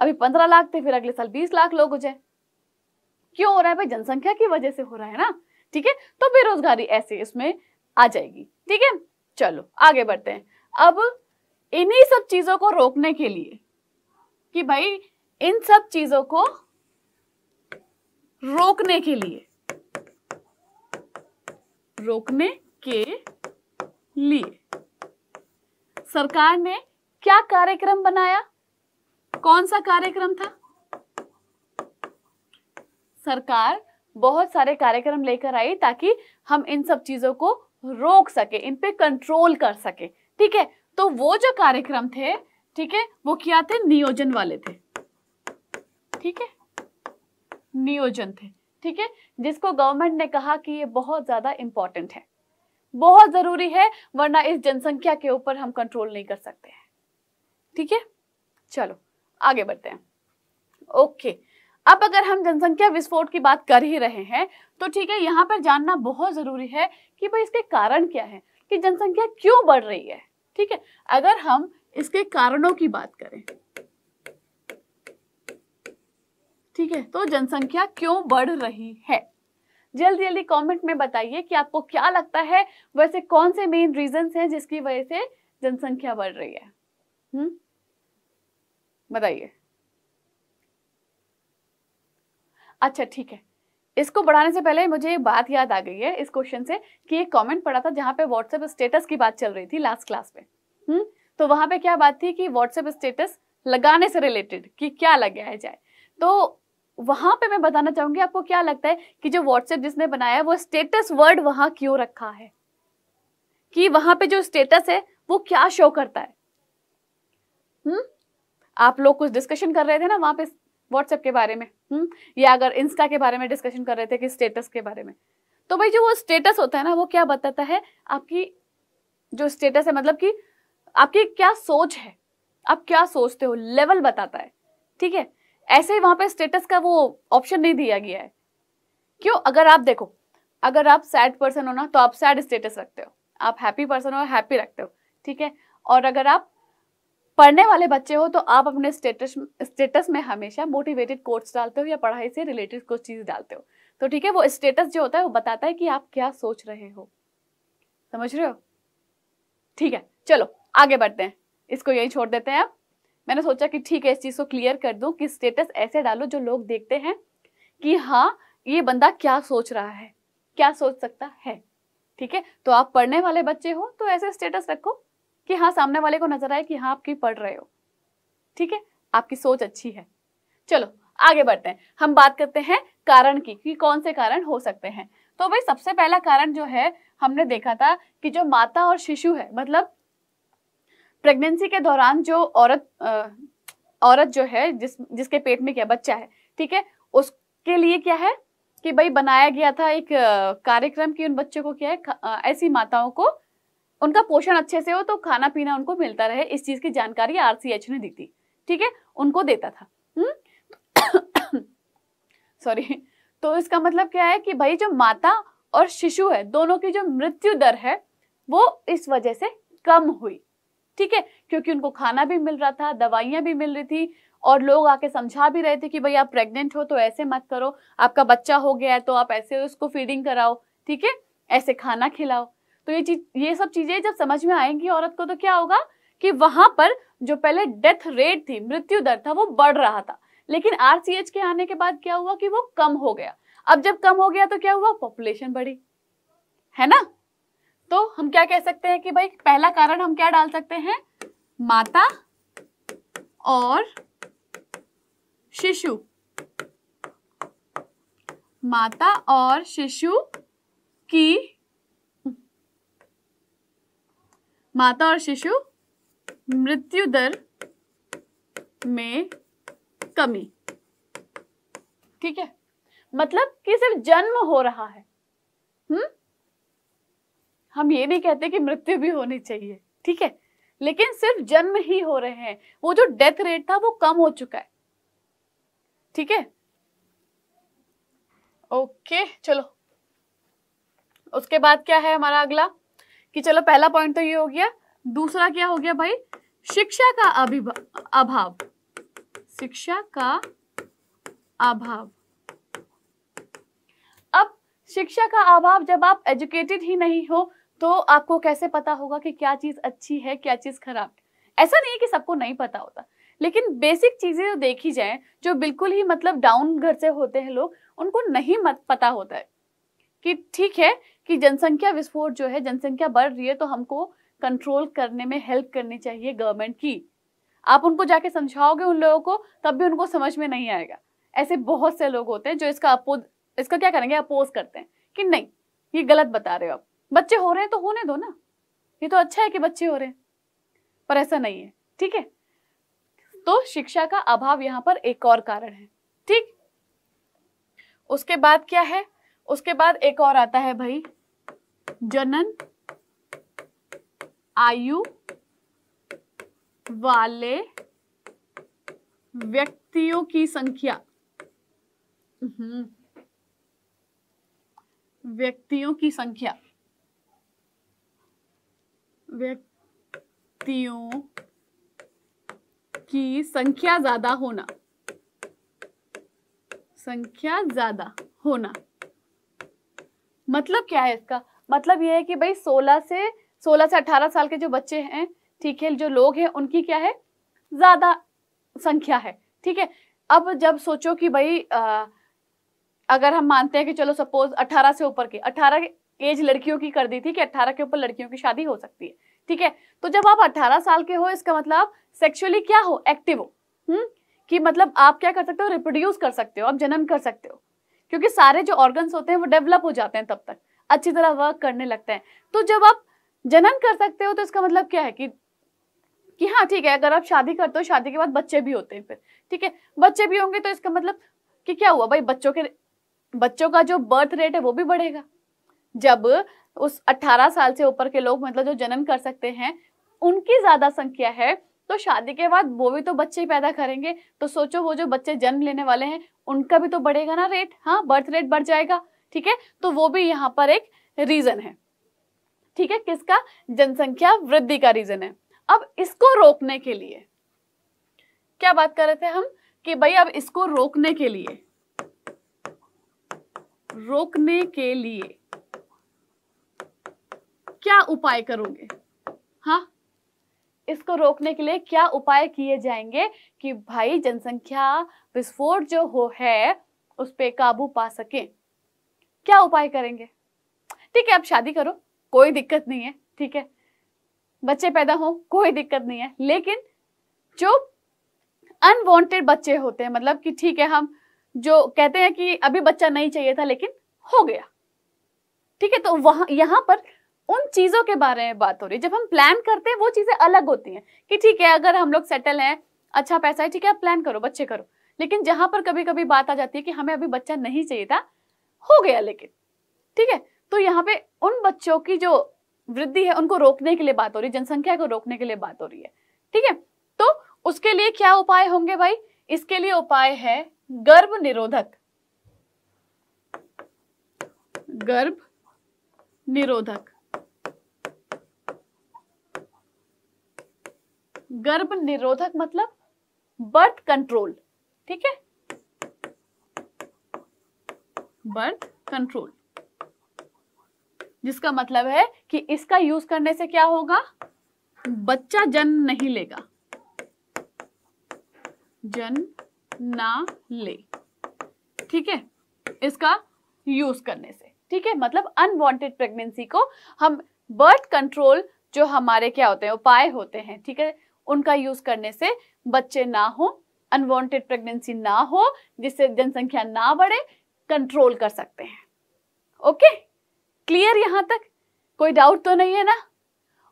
अभी पंद्रह लाख थे फिर अगले साल बीस लाख लोग हो जाए क्यों हो रहा है भाई जनसंख्या की वजह से हो रहा है ना ठीक है तो बेरोजगारी ऐसे इसमें आ जाएगी ठीक है चलो आगे बढ़ते हैं अब इन्हीं सब चीजों को रोकने के लिए कि भाई इन सब चीजों को रोकने के लिए रोकने के लिए सरकार ने क्या कार्यक्रम बनाया कौन सा कार्यक्रम था सरकार बहुत सारे कार्यक्रम लेकर आई ताकि हम इन सब चीजों को रोक सके इन पे कंट्रोल कर सके ठीक है तो वो जो कार्यक्रम थे ठीक है वो क्या थे नियोजन वाले थे ठीक है नियोजन थे ठीक है जिसको गवर्नमेंट ने कहा कि ये बहुत ज्यादा इंपॉर्टेंट है बहुत जरूरी है वरना इस जनसंख्या के ऊपर हम कंट्रोल नहीं कर सकते हैं ठीक है चलो आगे बढ़ते हैं ओके अब अगर हम जनसंख्या विस्फोट की बात कर ही रहे हैं तो ठीक है यहाँ पर जानना बहुत जरूरी है कि भाई इसके कारण क्या है कि जनसंख्या क्यों बढ़ रही है ठीक है अगर हम इसके कारणों की बात करें ठीक है तो जनसंख्या क्यों बढ़ रही है जल्दी जल्दी कमेंट में बताइए कि आपको क्या लगता है वैसे कौन से मेन रीजन हैं जिसकी वजह से जनसंख्या बढ़ रही है हम्म? बताइए अच्छा ठीक है इसको बढ़ाने से पहले मुझे एक बात याद आ गई है इस क्वेश्चन से कि एक कमेंट पड़ा था जहां पे व्हाट्सएप स्टेटस की बात चल रही थी लास्ट क्लास में हम्म तो वहां पे क्या बात थी कि व्हाट्सएप स्टेटस लगाने से रिलेटेड कि क्या लगाया जाए तो वहां पे मैं बताना चाहूंगी आपको क्या लगता है कि जो व्हाट्सएप जिसने बनाया है वो स्टेटस वर्ड वहां क्यों रखा है कि वहां पे जो स्टेटस है वो क्या शो करता है हुँ? हम्म? आप लोग कुछ डिस्कशन कर रहे थे ना वहां पे व्हाट्सएप के बारे में हम्म या अगर इंस्टा के बारे में डिस्कशन कर रहे थे कि स्टेटस के बारे में तो भाई जो वो स्टेटस होता है ना वो क्या बताता है आपकी जो स्टेटस है मतलब कि आपकी क्या सोच है आप क्या सोचते हो लेवल बताता है ठीक है ऐसे वहां पे स्टेटस का वो ऑप्शन नहीं दिया गया है क्यों अगर आप देखो अगर आप सैड पर्सन हो ना तो आप सैड स्टेटस रखते हो आप हैप्पी पर्सन हो हैप्पी रखते हो ठीक है और अगर आप पढ़ने वाले बच्चे हो तो आप अपने स्टेटस स्टेटस में हमेशा मोटिवेटेड कोर्स डालते हो या पढ़ाई से रिलेटेड कुछ चीज़ डालते हो तो ठीक है वो स्टेटस जो होता है वो बताता है कि आप क्या सोच रहे हो समझ रहे हो ठीक है चलो आगे बढ़ते हैं इसको यही छोड़ देते हैं आप मैंने सोचा कि ठीक है इस चीज़ को क्लियर कर दूँ कि स्टेटस ऐसे डालो जो लोग देखते हैं कि हाँ ये बंदा क्या सोच रहा है क्या सोच सकता है ठीक है तो आप पढ़ने वाले बच्चे हो तो ऐसे स्टेटस रखो कि हाँ सामने वाले को नजर आए कि हाँ आपकी पढ़ रहे हो ठीक है आपकी सोच अच्छी है चलो आगे बढ़ते हैं हम बात करते हैं कारण की कि कौन से कारण हो सकते हैं तो भाई सबसे पहला कारण जो है हमने देखा था कि जो माता और शिशु है मतलब प्रेगनेंसी के दौरान जो औरत आ, औरत जो है जिस जिसके पेट में क्या बच्चा है ठीक है उसके लिए क्या है कि भाई बनाया गया था एक कार्यक्रम कि उन बच्चों को क्या है ऐसी माताओं को उनका पोषण अच्छे से हो तो खाना पीना उनको मिलता रहे इस चीज की जानकारी आरसीएच ने दी थी ठीक है उनको देता था सॉरी हम्म? तो इसका मतलब क्या है कि भाई जो माता और शिशु है दोनों की जो मृत्यु दर है वो इस वजह से कम हुई ठीक है क्योंकि उनको खाना भी मिल रहा था दवाइयां भी मिल रही थी और लोग आके समझा भी रहे थे कि भाई आप प्रेग्नेंट हो तो ऐसे मत करो आपका बच्चा हो गया है तो आप ऐसे उसको फीडिंग कराओ ठीक है ऐसे खाना खिलाओ तो ये चीज ये सब चीजें जब समझ में आएंगी औरत को तो क्या होगा कि वहां पर जो पहले डेथ रेट थी मृत्यु दर था वो बढ़ रहा था लेकिन आरसीएच के आने के बाद क्या हुआ कि वो कम हो गया अब जब कम हो गया तो क्या हुआ पॉपुलेशन बढ़ी है ना तो हम क्या कह सकते हैं कि भाई पहला कारण हम क्या डाल सकते हैं माता और शिशु माता और शिशु की माता और शिशु मृत्यु दर में कमी ठीक है मतलब कि सिर्फ जन्म हो रहा है हम्म हम ये नहीं कहते कि मृत्यु भी होनी चाहिए ठीक है लेकिन सिर्फ जन्म ही हो रहे हैं वो जो डेथ रेट था वो कम हो चुका है ठीक है ओके चलो उसके बाद क्या है हमारा अगला कि चलो पहला पॉइंट तो ये हो गया दूसरा क्या हो गया भाई शिक्षा का अभाव शिक्षा का अभाव अब शिक्षा का अभाव जब आप एजुकेटेड ही नहीं हो तो आपको कैसे पता होगा कि क्या चीज़ अच्छी है क्या चीज़ खराब है ऐसा नहीं कि सबको नहीं पता होता लेकिन बेसिक चीज़ें जो देखी जाए जो बिल्कुल ही मतलब डाउन घर से होते हैं लोग उनको नहीं मत पता होता है कि ठीक है कि जनसंख्या विस्फोट जो है जनसंख्या बढ़ रही है तो हमको कंट्रोल करने में हेल्प करनी चाहिए गवर्नमेंट की आप उनको जाके समझाओगे उन लोगों को तब भी उनको समझ में नहीं आएगा ऐसे बहुत से लोग होते हैं जो इसका अपोज इसका क्या करेंगे अपोज करते हैं कि नहीं ये गलत बता रहे हो आप बच्चे हो रहे हैं तो होने दो ना ये तो अच्छा है कि बच्चे हो रहे हैं पर ऐसा नहीं है ठीक है तो शिक्षा का अभाव यहाँ पर एक और कारण है ठीक उसके बाद क्या है उसके बाद एक और आता है भाई जनन आयु वाले व्यक्तियों की संख्या व्यक्तियों की संख्या व्यक्तियों की संख्या ज्यादा होना संख्या ज्यादा होना मतलब क्या है इसका मतलब यह है कि भाई 16 से 16 से 18 साल के जो बच्चे हैं ठीक है जो लोग हैं उनकी क्या है ज्यादा संख्या है ठीक है अब जब सोचो कि भाई आ, अगर हम मानते हैं कि चलो सपोज 18 से ऊपर के 18 एज लड़कियों की कर दी थी कि 18 के ऊपर लड़कियों की शादी हो सकती है ठीक है तो जब आप 18 साल के हो इसका मतलब सेक्सुअली क्या हो एक्टिव हो हुँ? हम्म? कि मतलब आप क्या कर सकते हो रिप्रोड्यूस कर सकते हो आप जन्म कर सकते हो क्योंकि सारे जो ऑर्गन होते हैं वो डेवलप हो जाते हैं तब तक अच्छी तरह वर्क करने लगते हैं तो जब आप जन्म कर सकते हो तो इसका मतलब क्या है कि कि हाँ ठीक है अगर आप शादी करते हो शादी के बाद बच्चे भी होते हैं फिर ठीक है बच्चे भी होंगे तो इसका मतलब कि क्या हुआ भाई बच्चों के बच्चों का जो बर्थ रेट है वो भी बढ़ेगा जब उस 18 साल से ऊपर के लोग मतलब जो जन्म कर सकते हैं उनकी ज्यादा संख्या है तो शादी के बाद वो भी तो बच्चे ही पैदा करेंगे तो सोचो वो जो बच्चे जन्म लेने वाले हैं उनका भी तो बढ़ेगा ना रेट हाँ बर्थ रेट बढ़ जाएगा ठीक है तो वो भी यहाँ पर एक रीजन है ठीक है किसका जनसंख्या वृद्धि का रीजन है अब इसको रोकने के लिए क्या बात कर रहे थे हम कि भाई अब इसको रोकने के लिए रोकने के लिए क्या उपाय करोगे हाँ इसको रोकने के लिए क्या उपाय किए जाएंगे कि भाई जनसंख्या विस्फोट जो हो है उस पर काबू पा सके क्या उपाय करेंगे ठीक है आप शादी करो कोई दिक्कत नहीं है ठीक है बच्चे पैदा हो कोई दिक्कत नहीं है लेकिन जो अनवांटेड बच्चे होते हैं मतलब कि ठीक है हम जो कहते हैं कि अभी बच्चा नहीं चाहिए था लेकिन हो गया ठीक है तो वहां यहां पर उन चीज़ों के बारे में बात हो रही है जब हम प्लान करते हैं वो चीज़ें अलग होती हैं कि ठीक है अगर हम लोग सेटल हैं अच्छा पैसा है ठीक है आप प्लान करो बच्चे करो लेकिन जहां पर कभी कभी बात आ जाती है कि हमें अभी बच्चा नहीं चाहिए था हो गया लेकिन ठीक है तो यहाँ पे उन बच्चों की जो वृद्धि है उनको रोकने के लिए बात हो रही है जनसंख्या को रोकने के लिए बात हो रही है ठीक है तो उसके लिए क्या उपाय होंगे भाई इसके लिए उपाय है गर्भ निरोधक गर्भ निरोधक गर्भ निरोधक मतलब बर्थ कंट्रोल ठीक है बर्थ कंट्रोल जिसका मतलब है कि इसका यूज करने से क्या होगा बच्चा जन्म नहीं लेगा जन्म ना ले ठीक है इसका यूज करने से ठीक है मतलब अनवांटेड प्रेगनेंसी को हम बर्थ कंट्रोल जो हमारे क्या होते हैं उपाय होते हैं ठीक है उनका यूज करने से बच्चे ना हो अनवांटेड प्रेगनेंसी ना हो जिससे जनसंख्या ना बढ़े कंट्रोल कर सकते हैं ओके क्लियर यहां तक कोई डाउट तो नहीं है ना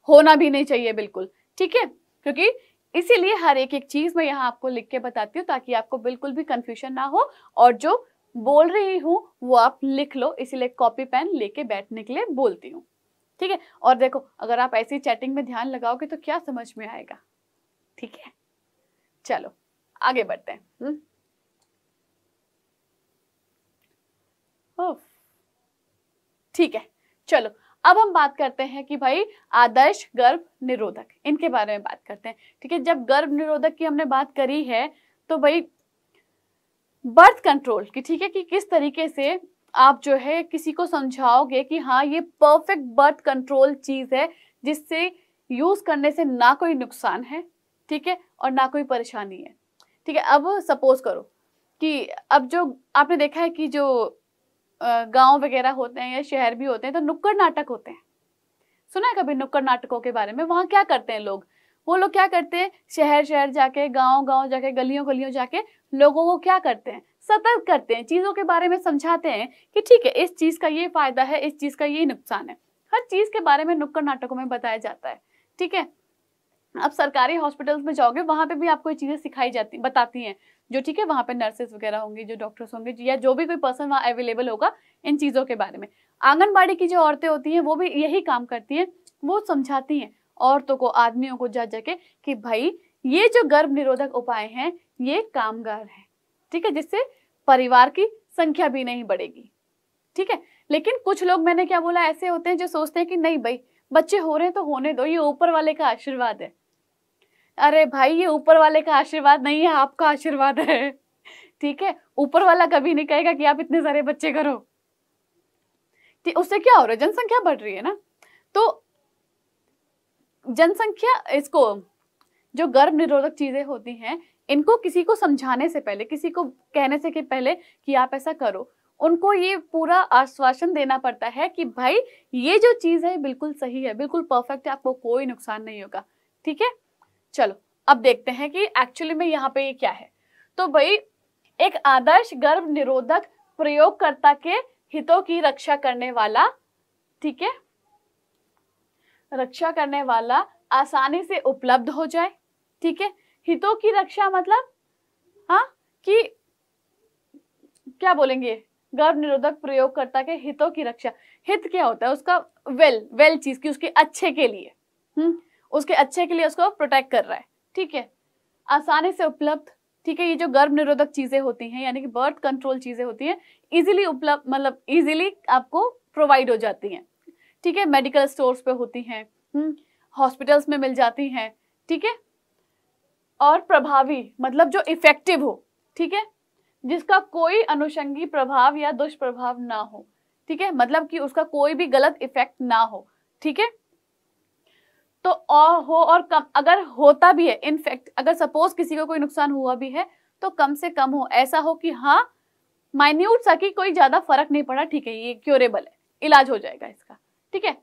होना भी नहीं चाहिए बिल्कुल ठीक है क्योंकि इसीलिए हर एक एक चीज मैं यहाँ आपको लिख के बताती हूँ ताकि आपको बिल्कुल भी कंफ्यूजन ना हो और जो बोल रही हूँ वो आप लिख लो इसीलिए कॉपी पेन लेके बैठने के लिए बोलती हूँ ठीक है और देखो अगर आप ऐसी चैटिंग में ध्यान लगाओगे तो क्या समझ में आएगा ठीक है चलो आगे बढ़ते हैं हम्म। ठीक है चलो अब हम बात करते हैं कि भाई आदर्श गर्भ निरोधक इनके बारे में बात करते हैं ठीक है जब गर्भ निरोधक की हमने बात करी है तो भाई बर्थ कंट्रोल की ठीक है कि किस तरीके से आप जो है किसी को समझाओगे कि हाँ ये परफेक्ट बर्थ कंट्रोल चीज है जिससे यूज करने से ना कोई नुकसान है ठीक है और ना कोई परेशानी है ठीक है अब सपोज करो कि अब जो आपने देखा है कि जो गांव वगैरह होते हैं या शहर भी होते हैं तो नुक्कड़ नाटक होते हैं सुना है कभी नुक्कड़ नाटकों के बारे में वहाँ क्या करते हैं लोग वो लोग क्या करते हैं शहर शहर जाके गांव गांव जाके गलियों गलियों जाके लोगों को क्या करते हैं सतर्क करते हैं चीज़ों के बारे में समझाते हैं कि ठीक है इस चीज़ का ये फायदा है इस चीज़ का ये नुकसान है हर चीज़ के बारे में नुक्कड़ नाटकों में बताया जाता है ठीक है आप सरकारी हॉस्पिटल्स में जाओगे वहाँ पे भी आपको ये चीज़ें सिखाई जाती बताती हैं जो ठीक है वहाँ पे नर्सेस वगैरह होंगी जो डॉक्टर्स होंगे या जो भी कोई पर्सन वहाँ अवेलेबल होगा इन चीज़ों के बारे में आंगनबाड़ी की जो औरतें होती हैं वो भी यही काम करती हैं वो समझाती हैं औरतों को आदमियों को जा जाके कि भाई ये जो गर्भ निरोधक उपाय हैं ये कामगार हैं ठीक है जिससे परिवार की संख्या भी नहीं बढ़ेगी ठीक है लेकिन कुछ लोग मैंने क्या बोला ऐसे होते हैं जो सोचते हैं कि नहीं भाई बच्चे हो रहे हैं तो होने दो ये ऊपर वाले का आशीर्वाद है अरे भाई ये ऊपर वाले का आशीर्वाद नहीं है आपका आशीर्वाद है ठीक है ऊपर वाला कभी नहीं कहेगा कि आप इतने सारे बच्चे करो ठीक उससे क्या हो रहा है जनसंख्या बढ़ रही है ना तो जनसंख्या इसको जो गर्भ निरोधक चीजें होती हैं इनको किसी को समझाने से पहले किसी को कहने से के पहले कि आप ऐसा करो उनको ये पूरा आश्वासन देना पड़ता है कि भाई ये जो चीज़ है बिल्कुल सही है बिल्कुल परफेक्ट है आपको कोई नुकसान नहीं होगा ठीक है चलो अब देखते हैं कि एक्चुअली में यहाँ पे ये क्या है तो भाई एक आदर्श गर्भ निरोधक प्रयोगकर्ता के हितों की रक्षा करने वाला ठीक है रक्षा करने वाला आसानी से उपलब्ध हो जाए ठीक है हितों की रक्षा मतलब हाँ कि क्या बोलेंगे गर्भ निरोधक प्रयोगकर्ता के हितों की रक्षा हित क्या होता है उसका वेल वेल चीज की उसके अच्छे के लिए हम्म उसके अच्छे के लिए उसको प्रोटेक्ट कर रहा है ठीक है आसानी से उपलब्ध ठीक है ये जो गर्भ निरोधक चीजें होती हैं यानी कि बर्थ कंट्रोल चीजें होती हैं इजीली उपलब्ध मतलब इजीली आपको प्रोवाइड हो जाती हैं ठीक है मेडिकल स्टोर्स पे होती हैं हॉस्पिटल्स हम्म, में मिल जाती हैं ठीक है और प्रभावी मतलब जो इफेक्टिव हो ठीक है जिसका कोई अनुषंगी प्रभाव या दुष्प्रभाव ना हो ठीक है मतलब कि उसका कोई भी गलत इफेक्ट ना हो ठीक है तो हो और कम अगर होता भी है इनफेक्ट अगर सपोज किसी को कोई नुकसान हुआ भी है तो कम से कम हो ऐसा हो कि हाँ माइन्यूट सा कि कोई ज्यादा फर्क नहीं पड़ा ठीक है ये क्योरेबल है इलाज हो जाएगा इसका ठीक है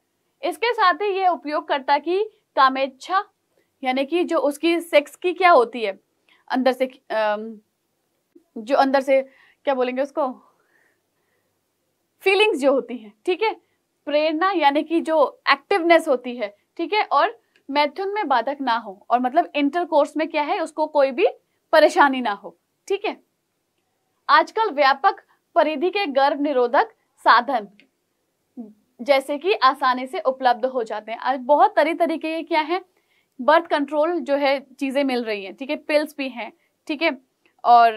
इसके साथ ही ये उपयोगकर्ता की कामेच्छा यानी कि जो उसकी सेक्स की क्या होती है अंदर से जो अंदर से क्या बोलेंगे उसको फीलिंग्स जो होती हैं ठीक है प्रेरणा यानी कि जो एक्टिवनेस होती है ठीक है और मैथुन में बाधक ना हो और मतलब इंटर कोर्स में क्या है उसको कोई भी परेशानी ना हो ठीक है आजकल व्यापक परिधि के गर्भ निरोधक साधन जैसे कि आसानी से उपलब्ध हो जाते हैं आज बहुत तरी तरीके के क्या है बर्थ कंट्रोल जो है चीज़ें मिल रही हैं ठीक है पिल्स भी हैं ठीक है और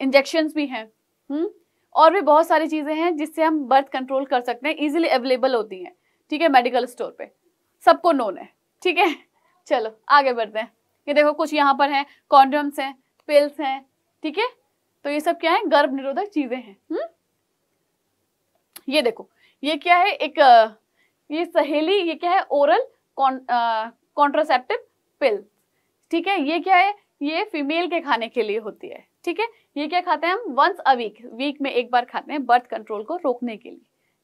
इंजेक्शन uh, भी हैं हुँ? हम्म? और भी बहुत सारी चीज़ें हैं जिससे हम बर्थ कंट्रोल कर सकते हैं इजीली अवेलेबल होती हैं ठीक है मेडिकल स्टोर पे सबको नोन है ठीक है चलो आगे बढ़ते हैं ये देखो कुछ यहाँ पर है कॉन्डम्स हैं पिल्स हैं ठीक है तो ये सब क्या है गर्भ निरोधक चीजें हैं हम्म ये देखो ये क्या है एक ये सहेली ये क्या है ओरल कॉन्ट्रोसेप्टिव पिल ठीक है ये क्या है ये फीमेल के खाने के लिए होती है ठीक है ये क्या खाते हैं हम वंस अ वीक वीक में एक बार खाते हैं बर्थ कंट्रोल को रोकने के लिए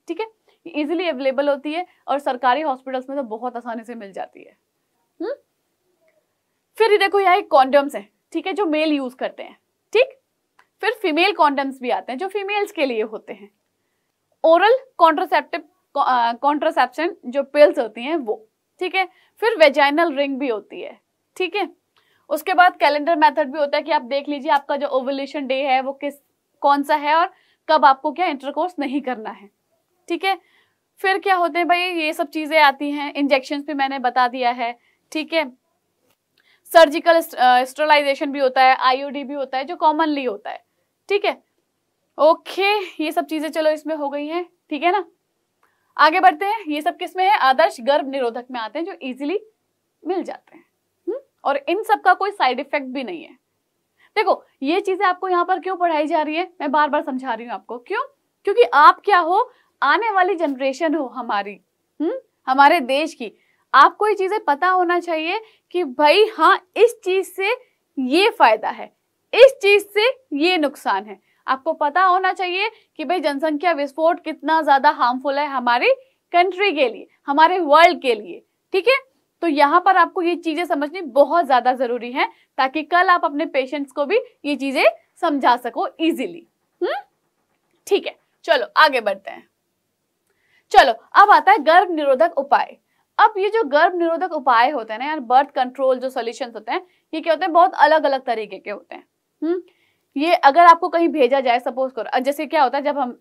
ठीक है इजीली अवेलेबल होती है और सरकारी हॉस्पिटल्स में तो बहुत आसानी से मिल जाती है हुँ? हम्म? फिर देखो यहाँ एक कॉन्डम्स है ठीक है जो मेल यूज करते हैं ठीक फिर फीमेल कॉन्डम्स भी आते हैं जो फीमेल्स के लिए होते हैं ओरल कॉन्ट्रोसेप्टिव कॉन्ट्रोसेप्शन जो पिल्स होती हैं वो ठीक है फिर वेजाइनल रिंग भी होती है ठीक है उसके बाद कैलेंडर मेथड भी होता है कि आप देख लीजिए आपका जो ओवोल्यूशन डे है वो किस कौन सा है और कब आपको क्या इंटरकोर्स नहीं करना है ठीक है फिर क्या होते हैं भाई ये सब चीज़ें आती हैं इंजेक्शन भी मैंने बता दिया है ठीक है सर्जिकल स्टरलाइजेशन भी होता है आईओडी भी होता है जो कॉमनली होता है ठीक है ओके ये सब चीज़ें चलो इसमें हो गई हैं ठीक है ना आगे बढ़ते हैं ये सब किसमें है आदर्श गर्भ निरोधक में आते हैं जो इजिली मिल जाते हैं हुँ? हम्म? और इन सब का कोई साइड इफेक्ट भी नहीं है देखो ये चीजें आपको यहाँ पर क्यों पढ़ाई जा रही है मैं बार बार समझा रही हूँ आपको क्यों क्योंकि आप क्या हो आने वाली जनरेशन हो हमारी हम्म हमारे देश की आपको ये चीजें पता होना चाहिए कि भाई हाँ इस चीज से ये फायदा है इस चीज से ये नुकसान है आपको पता होना चाहिए कि भाई जनसंख्या विस्फोट कितना ज्यादा हार्मफुल है हमारी कंट्री के लिए हमारे वर्ल्ड के लिए ठीक है तो यहाँ पर आपको ये चीजें समझनी बहुत ज्यादा जरूरी है ताकि कल आप अपने पेशेंट्स को भी ये चीजें समझा सको इजिली हम्म ठीक है चलो आगे बढ़ते हैं चलो अब आता है गर्भ निरोधक उपाय अब ये जो गर्भ निरोधक उपाय होते हैं ना यार बर्थ कंट्रोल जो सोल्यूशन होते हैं ये क्या होते हैं बहुत अलग अलग तरीके के होते हैं हम्म ये अगर आपको कहीं भेजा जाए सपोज करो जैसे क्या होता है जब हम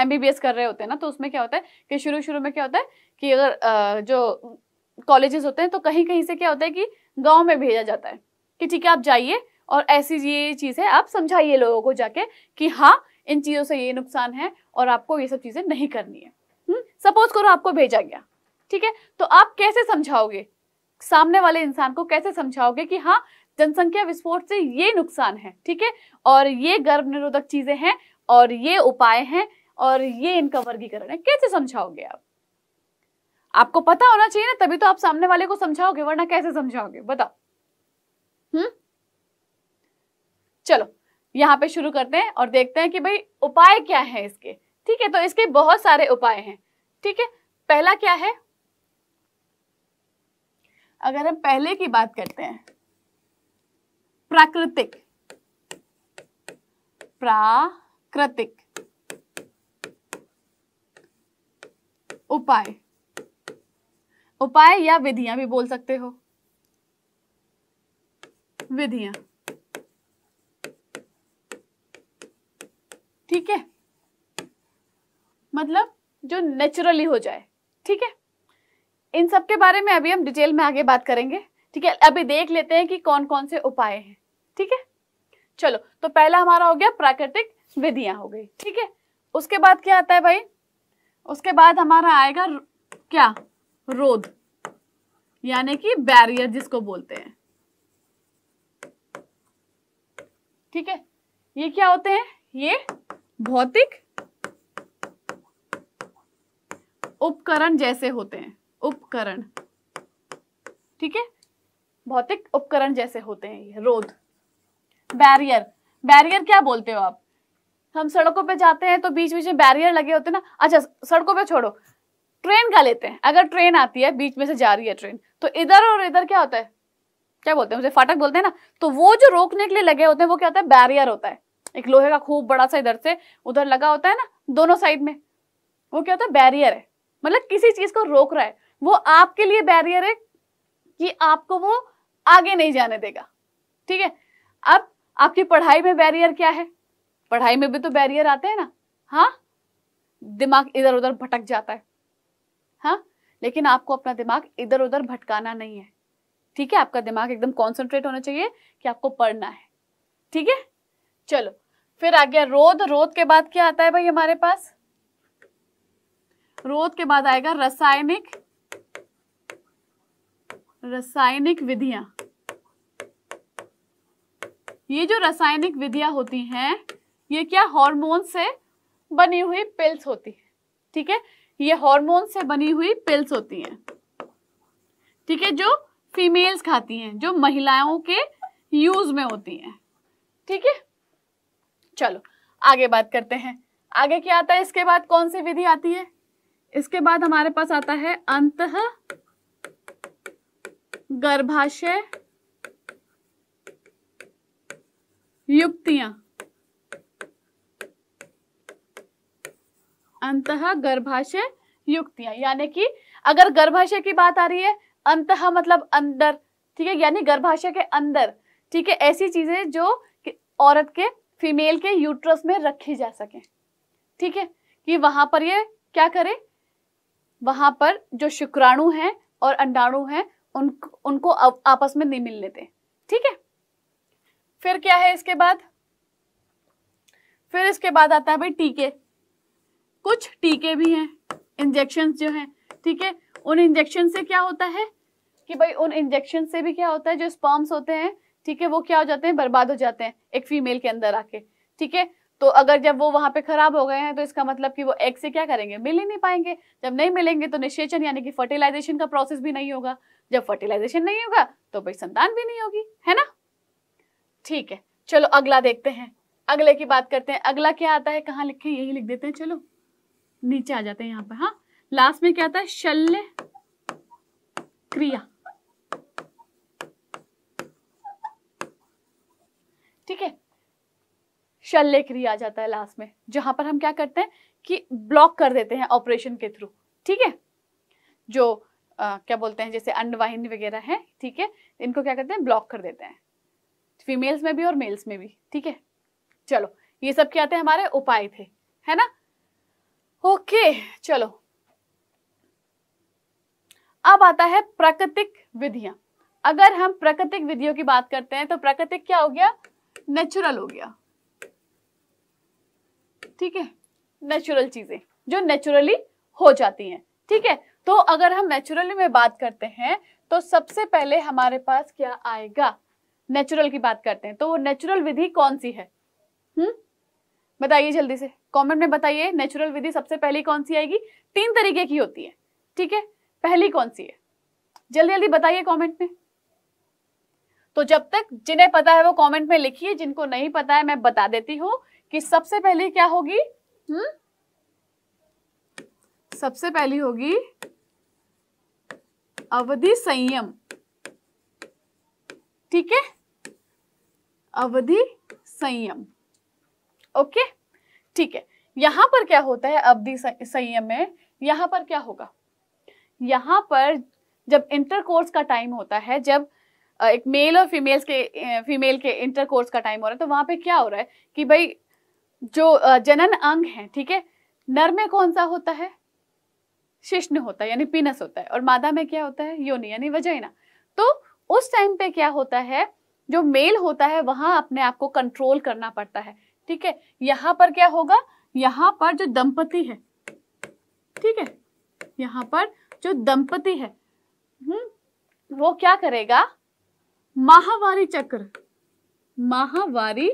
एमबीबीएस कर रहे होते हैं ना तो उसमें क्या होता है कि शुरू शुरू में क्या होता है कि अगर आ, जो कॉलेजेस होते हैं तो कहीं कहीं से क्या होता है कि गांव में भेजा जाता है कि ठीक है आप जाइए और ऐसी ये चीज़ें आप समझाइए लोगों को जाके कि हाँ इन चीज़ों से ये नुकसान है और आपको ये सब चीज़ें नहीं करनी है सपोज हम्म? करो आपको भेजा गया ठीक है तो आप कैसे समझाओगे सामने वाले इंसान को कैसे समझाओगे कि हाँ जनसंख्या विस्फोट से ये नुकसान है ठीक है और ये गर्भ निरोधक चीजें हैं और ये उपाय हैं और ये इनका वर्गीकरण है कैसे समझाओगे आप आपको पता होना चाहिए ना तभी तो आप सामने वाले को समझाओगे वरना कैसे समझाओगे बताओ हम्म चलो यहाँ पे शुरू करते हैं और देखते हैं कि भाई उपाय क्या है इसके ठीक है तो इसके बहुत सारे उपाय हैं ठीक है पहला क्या है अगर हम पहले की बात करते हैं प्राकृतिक प्राकृतिक उपाय उपाय या विधियां भी बोल सकते हो विधियां ठीक है मतलब जो नेचुरली हो जाए ठीक है इन सब के बारे में अभी हम डिटेल में आगे बात करेंगे ठीक है अभी देख लेते हैं कि कौन कौन से उपाय हैं ठीक है चलो तो पहला हमारा हो गया प्राकृतिक विधियां हो गई ठीक है उसके बाद क्या आता है भाई उसके बाद हमारा आएगा क्या रोध यानी कि बैरियर जिसको बोलते हैं ठीक है ये क्या होते हैं ये भौतिक उपकरण जैसे होते हैं उपकरण ठीक है भौतिक उपकरण जैसे होते हैं ये रोध बैरियर बैरियर क्या बोलते हो आप हम सड़कों पे जाते हैं तो बीच बीच में बैरियर लगे होते हैं ना अच्छा सड़कों पे छोड़ो ट्रेन का लेते हैं अगर ट्रेन आती है बीच में से जा रही है ट्रेन तो इधर और इधर क्या होता है क्या बोलते हैं मुझे फाटक बोलते हैं ना तो वो जो रोकने के लिए लगे होते हैं वो क्या होता है बैरियर होता है एक लोहे का खूब बड़ा सा इधर से उधर लगा होता है ना दोनों साइड में वो क्या होता है बैरियर है मतलब किसी चीज को रोक रहा है वो आपके लिए बैरियर है कि आपको वो आगे नहीं जाने देगा ठीक है अब आपकी पढ़ाई में बैरियर क्या है पढ़ाई में भी तो बैरियर आते हैं ना हाँ दिमाग इधर उधर भटक जाता है हाँ लेकिन आपको अपना दिमाग इधर उधर भटकाना नहीं है ठीक है आपका दिमाग एकदम कॉन्सेंट्रेट होना चाहिए कि आपको पढ़ना है ठीक है चलो फिर आ गया रोध रोध के बाद क्या आता है भाई हमारे पास रोध के बाद आएगा रासायनिक रासायनिक विधियां ये जो रासायनिक विधियां होती हैं ये क्या हार्मोन से बनी हुई पिल्स होती है ठीक है ये हार्मोन से बनी हुई पिल्स होती हैं ठीक है जो फीमेल्स खाती हैं जो महिलाओं के यूज में होती हैं ठीक है चलो आगे बात करते हैं आगे क्या आता है इसके बाद कौन सी विधि आती है इसके बाद हमारे पास आता है अंत गर्भाशय युक्तियां अंत गर्भाशय युक्तियां यानी कि अगर गर्भाशय की बात आ रही है अंत मतलब अंदर ठीक है यानी गर्भाशय के अंदर ठीक है ऐसी चीजें जो औरत के फीमेल के यूट्रस में रखी जा सके ठीक है कि वहां पर ये क्या करे वहां पर जो शुक्राणु हैं और अंडाणु हैं उन उनको आपस में नहीं मिलने लेते ठीक है फिर क्या है इसके बाद फिर इसके बाद आता है भाई टीके कुछ टीके भी हैं इंजेक्शन जो हैं ठीक है उन इंजेक्शन से क्या होता है कि भाई उन इंजेक्शन से भी क्या होता है जो स्पॉम्स होते हैं ठीक है वो क्या हो जाते हैं बर्बाद हो जाते हैं एक फीमेल के अंदर आके ठीक है तो अगर जब वो वहां पे खराब हो गए हैं तो इसका मतलब कि वो एग से क्या करेंगे मिल ही नहीं पाएंगे जब नहीं मिलेंगे तो निषेचन यानी कि फर्टिलाइजेशन का प्रोसेस भी नहीं होगा जब फर्टिलाइजेशन नहीं होगा तो भाई संतान भी नहीं होगी है ना ठीक है चलो अगला देखते हैं अगले की बात करते हैं अगला क्या आता है कहाँ लिखे यही लिख देते हैं चलो नीचे आ जाते हैं यहाँ पर हाँ लास्ट में क्या आता है शल्य क्रिया ठीक है शल्य क्रिया आ जाता है लास्ट में जहां पर हम क्या करते हैं कि ब्लॉक कर देते हैं ऑपरेशन के थ्रू ठीक है जो आ, क्या बोलते हैं जैसे अंडवाहिनी वगैरह है ठीक है इनको क्या करते हैं ब्लॉक कर देते हैं फीमेल्स में भी और मेल्स में भी ठीक है चलो ये सब क्या आते हैं हमारे उपाय थे है ना ओके चलो अब आता है प्राकृतिक विधियां अगर हम प्राकृतिक विधियों की बात करते हैं तो प्राकृतिक क्या हो गया नेचुरल हो गया ठीक है नेचुरल चीजें जो नेचुरली हो जाती हैं ठीक है तो अगर हम नेचुरली में बात करते हैं तो सबसे पहले हमारे पास क्या आएगा नेचुरल की बात करते हैं तो वो नेचुरल विधि कौन सी है हम्म बताइए जल्दी से कमेंट में बताइए नेचुरल विधि सबसे पहली कौन सी आएगी तीन तरीके की होती है ठीक है पहली कौन सी है जल्दी जल्दी बताइए कमेंट में तो जब तक जिन्हें पता है वो कमेंट में लिखिए जिनको नहीं पता है मैं बता देती हूँ कि सबसे पहले क्या होगी हम्म सबसे पहली होगी अवधि संयम ठीक है अवधि संयम ओके ठीक है यहां पर क्या होता है अवधि संयम में यहां पर क्या होगा यहां पर जब इंटरकोर्स का टाइम होता है जब एक मेल और फीमेल्स के फीमेल के इंटरकोर्स का टाइम हो रहा है तो वहां पे क्या हो रहा है कि भाई जो जनन अंग है ठीक है नर में कौन सा होता है शिश्न होता है यानी पीनस होता है और मादा में क्या होता है योनि यानी वजाइना तो उस टाइम पे क्या होता है जो मेल होता है वहां अपने आप को कंट्रोल करना पड़ता है ठीक है यहाँ पर क्या होगा यहाँ पर जो दंपति है ठीक है यहाँ पर जो दंपति है हम्म वो क्या करेगा माहवारी चक्र माहवारी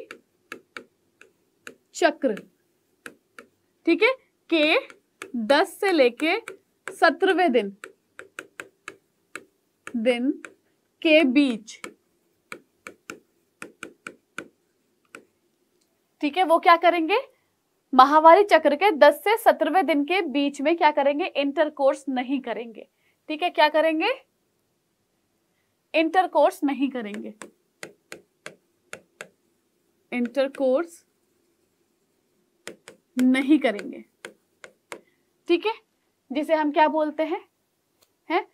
चक्र ठीक है के दस से लेके सत्रहवें दिन दिन के बीच ठीक है वो क्या करेंगे महावारी चक्र के दस से सत्रहवें दिन के बीच में क्या करेंगे इंटरकोर्स नहीं करेंगे ठीक है क्या करेंगे इंटरकोर्स नहीं करेंगे इंटरकोर्स नहीं करेंगे ठीक है जिसे हम क्या बोलते हैं है?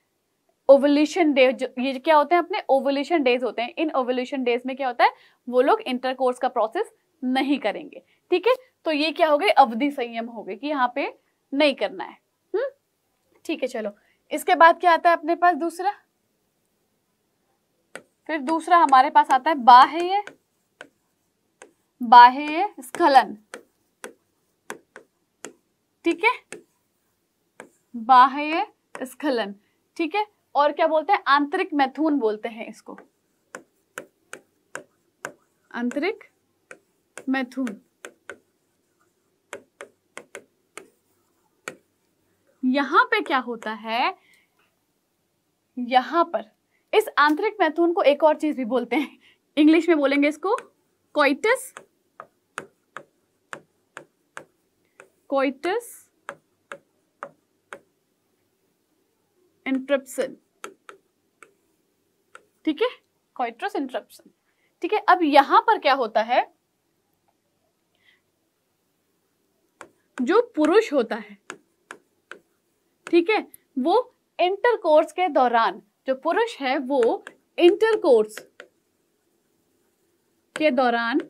ओवल्यूशन डे ये क्या होते हैं अपने ओवल्यूशन डेज होते हैं इन ओवल्यूशन डेज में क्या होता है वो लोग इंटरकोर्स का प्रोसेस नहीं करेंगे ठीक है तो ये क्या हो गई अवधि संयम हो गई कि यहाँ पे नहीं करना है हम्म? ठीक है चलो इसके बाद क्या आता है अपने पास दूसरा फिर दूसरा हमारे पास आता है बाह्य बाह्य स्खलन ठीक है बाह्य स्खलन ठीक है और क्या बोलते हैं आंतरिक मैथुन बोलते हैं इसको आंतरिक मैथुन यहां पे क्या होता है यहां पर इस आंतरिक मैथुन को एक और चीज भी बोलते हैं इंग्लिश में बोलेंगे इसको कोइटस coitus इंटरप्शन ठीक है coitus इंटरप्शन ठीक है अब यहां पर क्या होता है जो पुरुष होता है ठीक है वो इंटरकोर्स के दौरान जो पुरुष है वो इंटरकोर्स के दौरान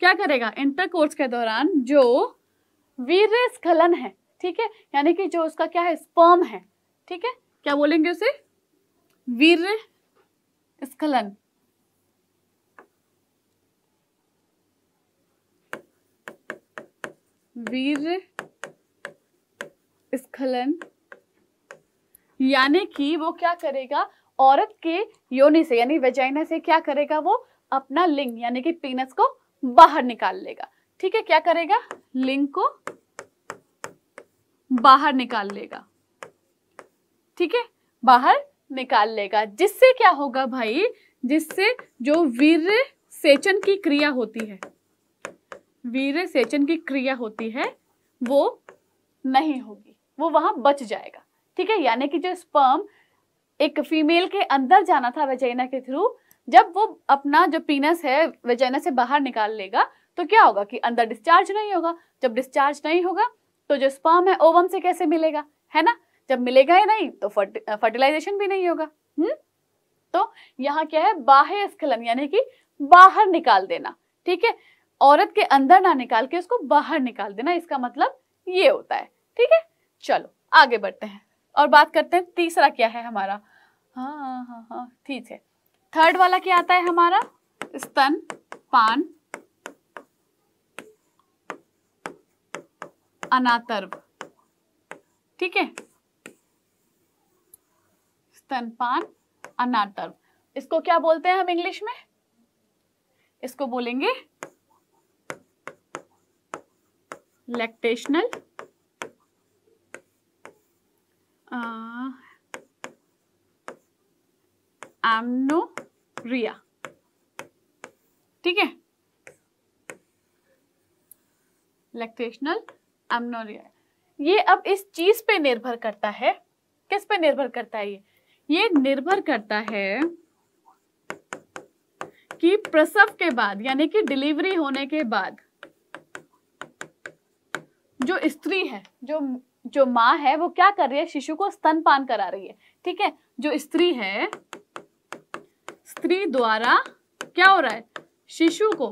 क्या करेगा इंटर कोर्स के दौरान जो वीर स्खलन है ठीक है यानी कि जो उसका क्या है स्पर्म है ठीक है क्या बोलेंगे उसे वीर स्खलन वीर स्खलन यानी कि वो क्या करेगा औरत के योनि से यानी वेजाइना से क्या करेगा वो अपना लिंग यानी कि पीनस को बाहर निकाल लेगा ठीक है क्या करेगा लिंक को बाहर निकाल लेगा ठीक है बाहर निकाल लेगा जिससे क्या होगा भाई जिससे जो वीर सेचन की क्रिया होती है वीर सेचन की क्रिया होती है वो नहीं होगी वो वहां बच जाएगा ठीक है यानी कि जो स्पर्म एक फीमेल के अंदर जाना था वेजाइना के थ्रू जब वो अपना जो पीनस है वेजाइना से बाहर निकाल लेगा तो क्या होगा कि अंदर डिस्चार्ज नहीं होगा जब डिस्चार्ज नहीं होगा तो जो स्पर्म है ओवम से कैसे मिलेगा है ना जब मिलेगा ही नहीं तो फर्टिलाइजेशन भी नहीं होगा हम्म तो यहाँ क्या है बाह्य स्खलन यानी कि बाहर निकाल देना ठीक है औरत के अंदर ना निकाल के उसको बाहर निकाल देना इसका मतलब ये होता है ठीक है चलो आगे बढ़ते हैं और बात करते हैं तीसरा क्या है हमारा हाँ हाँ हाँ, हाँ ठीक है थर्ड वाला क्या आता है हमारा स्तन पान अनातर्व ठीक है स्तनपान अनातर्व इसको क्या बोलते हैं हम इंग्लिश में इसको बोलेंगे लैक्टेशनल एमनोरिया ठीक है लैक्टेशनल एमनोरिया ये अब इस चीज पे निर्भर करता है किस पे निर्भर करता है ये ये निर्भर करता है कि प्रसव के बाद यानी कि डिलीवरी होने के बाद जो स्त्री है जो जो माँ है वो क्या कर रही है शिशु को स्तनपान करा रही है ठीक है जो स्त्री है स्त्री द्वारा क्या हो रहा है शिशु को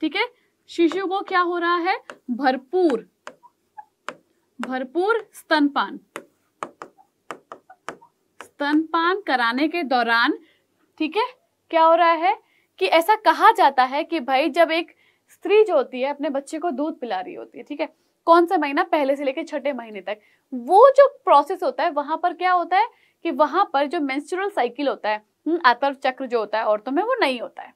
ठीक है शिशु को क्या हो रहा है भरपूर भरपूर स्तनपान स्तनपान कराने के दौरान ठीक है क्या हो रहा है कि ऐसा कहा जाता है कि भाई जब एक स्त्री जो होती है अपने बच्चे को दूध पिला रही होती है ठीक है कौन सा महीना पहले से लेकर छठे महीने तक वो जो प्रोसेस होता है वहां पर क्या होता है कि वहां पर जो मेंस्ट्रुअल साइकिल होता है हम्म, आतर्व चक्र जो होता है औरतों में वो नहीं होता है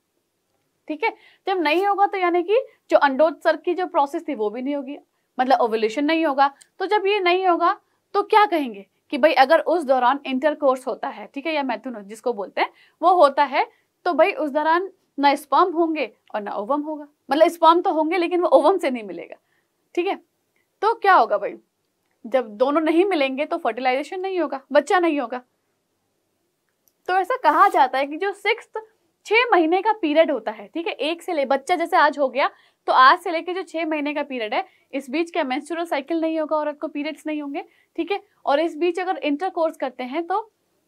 ठीक है जब नहीं होगा तो यानी कि जो अंडोत्सर की जो प्रोसेस थी वो भी नहीं होगी मतलब ओवल्यूशन नहीं होगा तो जब ये नहीं होगा तो क्या कहेंगे कि भाई अगर उस दौरान इंटरकोर्स होता है ठीक है या मैथुन जिसको बोलते हैं वो होता है तो भाई उस दौरान ना स्पॉम होंगे और ना ओवम होगा मतलब स्पॉम तो होंगे लेकिन वो ओवम से नहीं मिलेगा ठीक है तो क्या होगा भाई जब दोनों नहीं मिलेंगे तो फर्टिलाइजेशन नहीं होगा बच्चा नहीं होगा तो ऐसा कहा जाता है कि जो सिक्स छः महीने का पीरियड होता है ठीक है एक से ले बच्चा जैसे आज हो गया तो आज से लेके जो छह महीने का पीरियड है इस बीच क्या मेंस्ट्रुअल साइकिल नहीं होगा औरत को पीरियड्स नहीं होंगे ठीक है और इस बीच अगर इंटर कोर्स करते हैं तो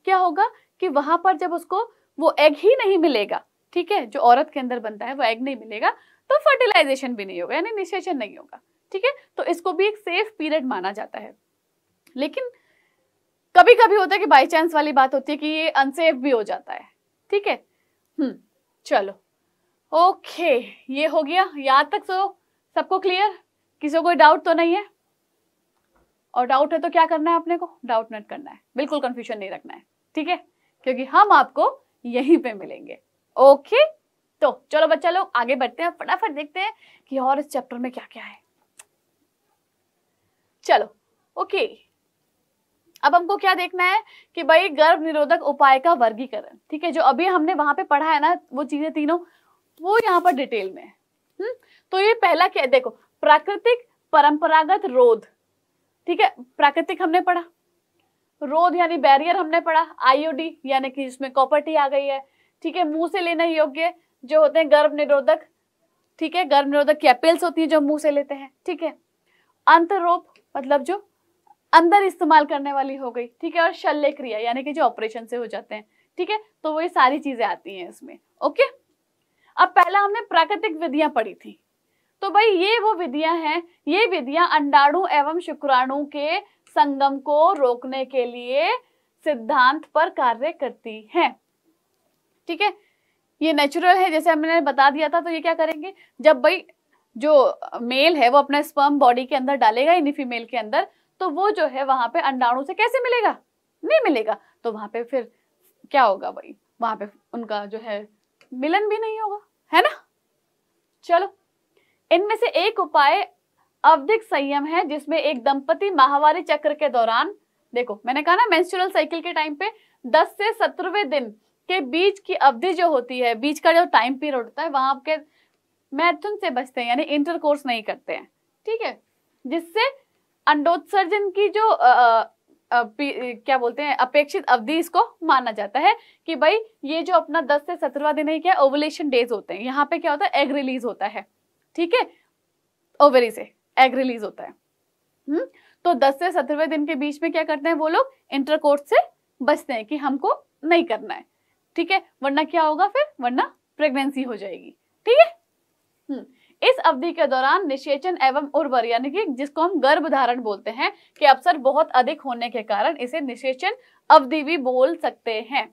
क्या होगा कि वहां पर जब उसको वो एग ही नहीं मिलेगा ठीक है जो औरत के अंदर बनता है वो एग नहीं मिलेगा तो फर्टिलाइजेशन भी नहीं होगा यानी निषेचन नहीं होगा ठीक है तो इसको भी एक सेफ पीरियड माना जाता है लेकिन कभी कभी होता है कि बाई चांस वाली बात होती है कि ये अनसेफ भी हो जाता है ठीक है हम्म चलो ओके ये हो गया याद तक सो सबको क्लियर किसी को कोई डाउट तो नहीं है और डाउट है तो क्या करना है आपने को डाउट नट करना है बिल्कुल कंफ्यूजन नहीं रखना है ठीक है क्योंकि हम आपको यहीं पे मिलेंगे ओके तो चलो बच्चा लोग आगे बढ़ते हैं फटाफट देखते हैं कि और इस चैप्टर में क्या क्या है चलो ओके अब हमको क्या देखना है कि भाई गर्भ निरोधक उपाय का वर्गीकरण ठीक है जो अभी हमने वहां पे पढ़ा है ना वो चीजें तीनों वो यहाँ पर डिटेल में है हम्म? तो ये पहला क्या देखो प्राकृतिक परंपरागत रोध ठीक है प्राकृतिक हमने पढ़ा रोध यानी बैरियर हमने पढ़ा आईओडी यानी कि इसमें कॉपर्टी आ गई है ठीक है मुंह से लेने योग्य जो होते हैं गर्भ निरोधक ठीक है गर्भ निरोधक कैपिल्स होती है जो मुंह से लेते हैं ठीक है अंतरोप मतलब जो अंदर इस्तेमाल करने वाली हो गई ठीक है और शल्य क्रिया यानी कि जो ऑपरेशन से हो जाते हैं ठीक है तो वो ये सारी चीजें आती हैं इसमें ओके अब पहला हमने प्राकृतिक विधियां पढ़ी थी तो भाई ये वो विधियां हैं ये विधियां अंडाणु एवं शुक्राणु के संगम को रोकने के लिए सिद्धांत पर कार्य करती है ठीक है ये नेचुरल है जैसे हमने बता दिया था तो ये क्या करेंगे जब भाई जो मेल है वो अपना स्पर्म बॉडी के अंदर डालेगा इन फीमेल के अंदर तो वो जो है वहां पे अंडाणु से कैसे मिलेगा नहीं मिलेगा तो वहां पे फिर क्या होगा भाई वहां पे उनका जो है मिलन भी नहीं होगा है ना चलो इनमें से एक उपाय अवधिक संयम है जिसमें एक दंपति माहवारी चक्र के दौरान देखो मैंने कहा ना मेंस्ट्रुअल साइकिल के टाइम पे 10 से सत्रहवें दिन के बीच की अवधि जो होती है बीच का जो टाइम पीरियड होता है वहां के मैथुन से बचते हैं यानी इंटरकोर्स नहीं करते हैं ठीक है जिससे अंडोत्सर्जन की जो आ, क्या बोलते हैं अपेक्षित अवधि इसको माना जाता है कि भाई ये जो अपना 10 से 17वां दिन है क्या ओवुलेशन डेज होते हैं यहाँ पे क्या होता है एग रिलीज होता है ठीक है ओवरी से एग रिलीज होता है हम्म तो 10 से 17वें दिन के बीच में क्या करते हैं वो लोग इंटरकोर्स से बचते हैं कि हमको नहीं करना है ठीक है वरना क्या होगा फिर वरना प्रेगनेंसी हो जाएगी ठीक है हम्म। इस अवधि के दौरान निषेचन एवं उर्वर यानी कि जिसको हम गर्भ धारण बोलते हैं कि अवसर बहुत अधिक होने के कारण इसे निषेचन अवधि भी बोल सकते हैं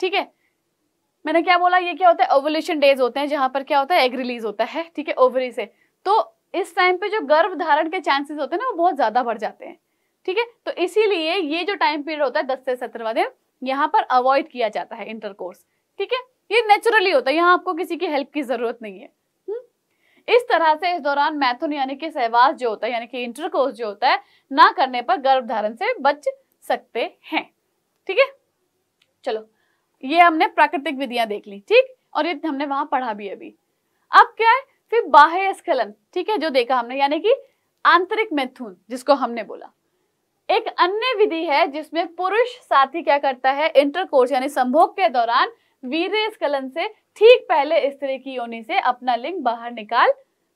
ठीक है मैंने क्या बोला ये क्या होता है ओवोल्यूशन डेज होते हैं जहां पर क्या होता है एग रिलीज होता है ठीक है ओवरी से तो इस टाइम पे जो गर्भ धारण के चांसेस होते हैं ना वो बहुत ज्यादा बढ़ जाते हैं ठीक है तो इसीलिए ये जो टाइम पीरियड होता है दस से सत्रहवा दिन यहाँ पर अवॉइड किया जाता है इंटरकोर्स ठीक है ये नेचुरली होता है यहाँ आपको किसी की हेल्प की जरूरत नहीं है इस तरह से इस दौरान मैथुन यानी कि सहवास जो होता है यानी कि इंटरकोर्स जो होता है ना करने पर गर्भधारण से बच सकते हैं ठीक है चलो ये हमने प्राकृतिक विधियां देख ली ठीक और ये हमने वहां पढ़ा भी अभी अब क्या है फिर बाह्य स्खलन ठीक है जो देखा हमने यानी कि आंतरिक मैथुन जिसको हमने बोला एक अन्य विधि है जिसमें पुरुष साथी क्या करता है इंटरकोर्स यानी संभोग के दौरान स्खलन से ठीक पहले स्त्री की योनि से अपना लिंग बाहर निकाल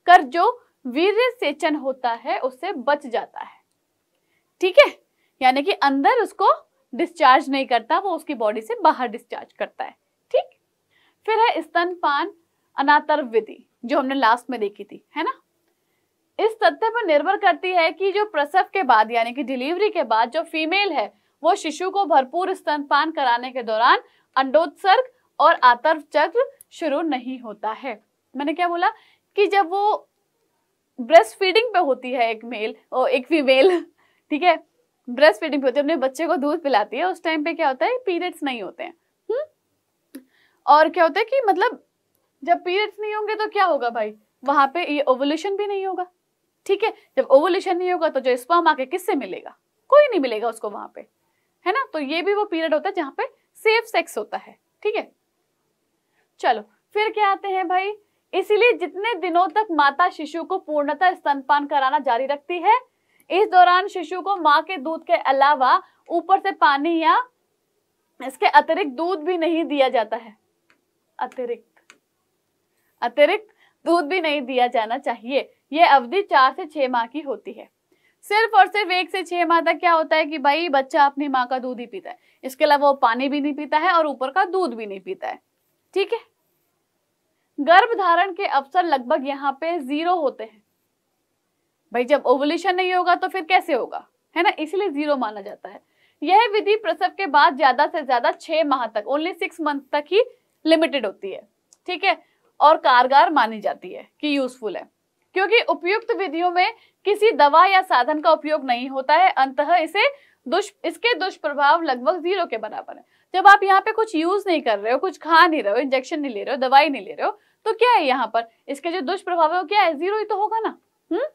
कर जो वीर्य सेचन होता है उससे बच जाता है ठीक है यानी कि अंदर उसको डिस्चार्ज नहीं करता वो उसकी बॉडी से बाहर डिस्चार्ज करता है ठीक फिर है स्तनपान अनातर विधि जो हमने लास्ट में देखी थी है ना इस तथ्य पर निर्भर करती है कि जो प्रसव के बाद यानी कि डिलीवरी के बाद जो फीमेल है वो शिशु को भरपूर स्तनपान कराने के दौरान अंडोत्सर्ग और आतर्व चक्र शुरू नहीं होता है मैंने क्या बोला कि जब वो ब्रेस्ट फीडिंग पे होती है एक मेल और एक फीमेल ठीक है ब्रेस्ट फीडिंग पे होती है अपने बच्चे को दूध पिलाती है उस टाइम पे क्या होता है पीरियड्स नहीं होते हैं हम्म? और क्या होता है कि मतलब जब पीरियड्स नहीं होंगे तो क्या होगा भाई वहां पे ये ओवोल्यूशन भी नहीं होगा ठीक है जब ओवोल्यूशन नहीं होगा तो जो स्पर्म आके किससे मिलेगा कोई नहीं मिलेगा उसको वहां पे है ना तो ये भी वो पीरियड होता है जहाँ पे सेफ सेक्स होता है ठीक है चलो फिर क्या आते हैं भाई इसीलिए जितने दिनों तक माता शिशु को पूर्णतः स्तनपान कराना जारी रखती है इस दौरान शिशु को माँ के दूध के अलावा ऊपर से पानी या इसके अतिरिक्त दूध भी नहीं दिया जाता है अतिरिक्त अतिरिक्त दूध भी नहीं दिया जाना चाहिए यह अवधि चार से छह माह की होती है सिर्फ और सिर्फ एक से छह माह तक क्या होता है कि भाई बच्चा अपनी माँ का दूध ही पीता है इसके अलावा वो पानी भी नहीं पीता है और ऊपर का दूध भी नहीं पीता है ठीक है गर्भधारण के अवसर लगभग यहाँ पे जीरो होते हैं भाई जब ओवलेशन नहीं होगा तो फिर कैसे होगा है ना इसलिए जीरो माना जाता है यह विधि प्रसव के बाद ज्यादा से ज्यादा छह माह तक ओनली सिक्स मंथ तक ही लिमिटेड होती है ठीक है और कारगर मानी जाती है कि यूजफुल है क्योंकि उपयुक्त विधियों में किसी दवा या साधन का उपयोग नहीं होता है अंतः इसे दुष्प इसके दुष्प्रभाव लगभग जीरो के बराबर है जब आप यहाँ पे कुछ यूज नहीं कर रहे हो कुछ खा नहीं रहे हो इंजेक्शन नहीं ले रहे हो दवाई नहीं ले रहे हो तो क्या है यहाँ पर इसके जो दुष्प्रभाव है वो क्या है जीरो ही तो होगा ना हम्म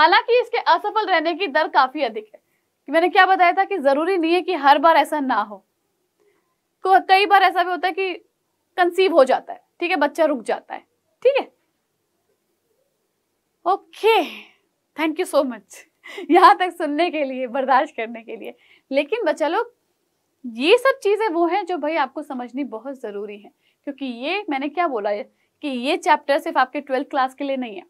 हालांकि इसके असफल रहने की दर काफी अधिक है कि मैंने क्या बताया था कि जरूरी नहीं है कि हर बार ऐसा ना हो कई बार ऐसा भी होता है कि कंसीव हो जाता है ठीक है बच्चा रुक जाता है ठीक है okay thank you so much यहां तक सुनने के लिए बर्दाश्त करने के लिए लेकिन बच्चा लोग ये सब चीज़ें वो हैं जो भाई आपको समझनी बहुत ज़रूरी है क्योंकि ये मैंने क्या बोला है कि ये चैप्टर सिर्फ आपके ट्वेल्थ क्लास के लिए नहीं है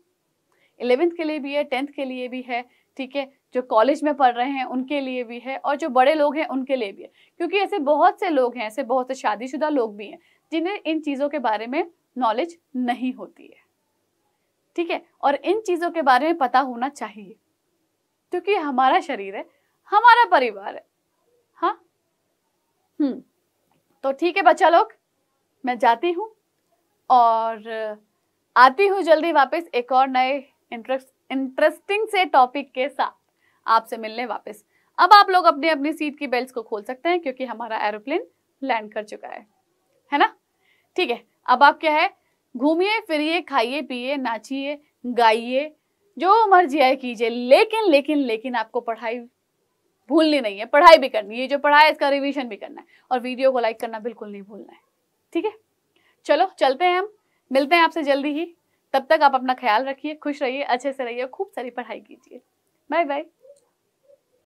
इलेवेंथ के लिए भी है टेंथ के लिए भी है ठीक है जो कॉलेज में पढ़ रहे हैं उनके लिए भी है और जो बड़े लोग हैं उनके लिए भी है क्योंकि ऐसे बहुत से लोग हैं ऐसे बहुत से शादीशुदा लोग भी हैं जिन्हें इन चीज़ों के बारे में नॉलेज नहीं होती है ठीक है और इन चीज़ों के बारे में पता होना चाहिए क्योंकि हमारा शरीर है हमारा परिवार है हाँ हम्म तो ठीक है बच्चा लोग मैं जाती हूँ और आती हूँ जल्दी वापस एक और नए इंटरेस्ट इंटरेस्टिंग से टॉपिक के साथ आपसे मिलने वापस अब आप लोग अपने अपनी सीट की बेल्ट को खोल सकते हैं क्योंकि हमारा एरोप्लेन लैंड कर चुका है है ना ठीक है अब आप क्या है घूमिए फिरिए खाइए पिए नाचिए गाइए जो मर्जी आए कीजिए लेकिन लेकिन लेकिन आपको पढ़ाई भूलनी नहीं है पढ़ाई भी करनी है जो पढ़ा है इसका रिविजन भी करना है और वीडियो को लाइक करना बिल्कुल नहीं भूलना है ठीक है चलो चलते हैं हम मिलते हैं आपसे जल्दी ही तब तक आप अपना ख्याल रखिए खुश रहिए अच्छे से रहिए खूब सारी पढ़ाई कीजिए बाय बाय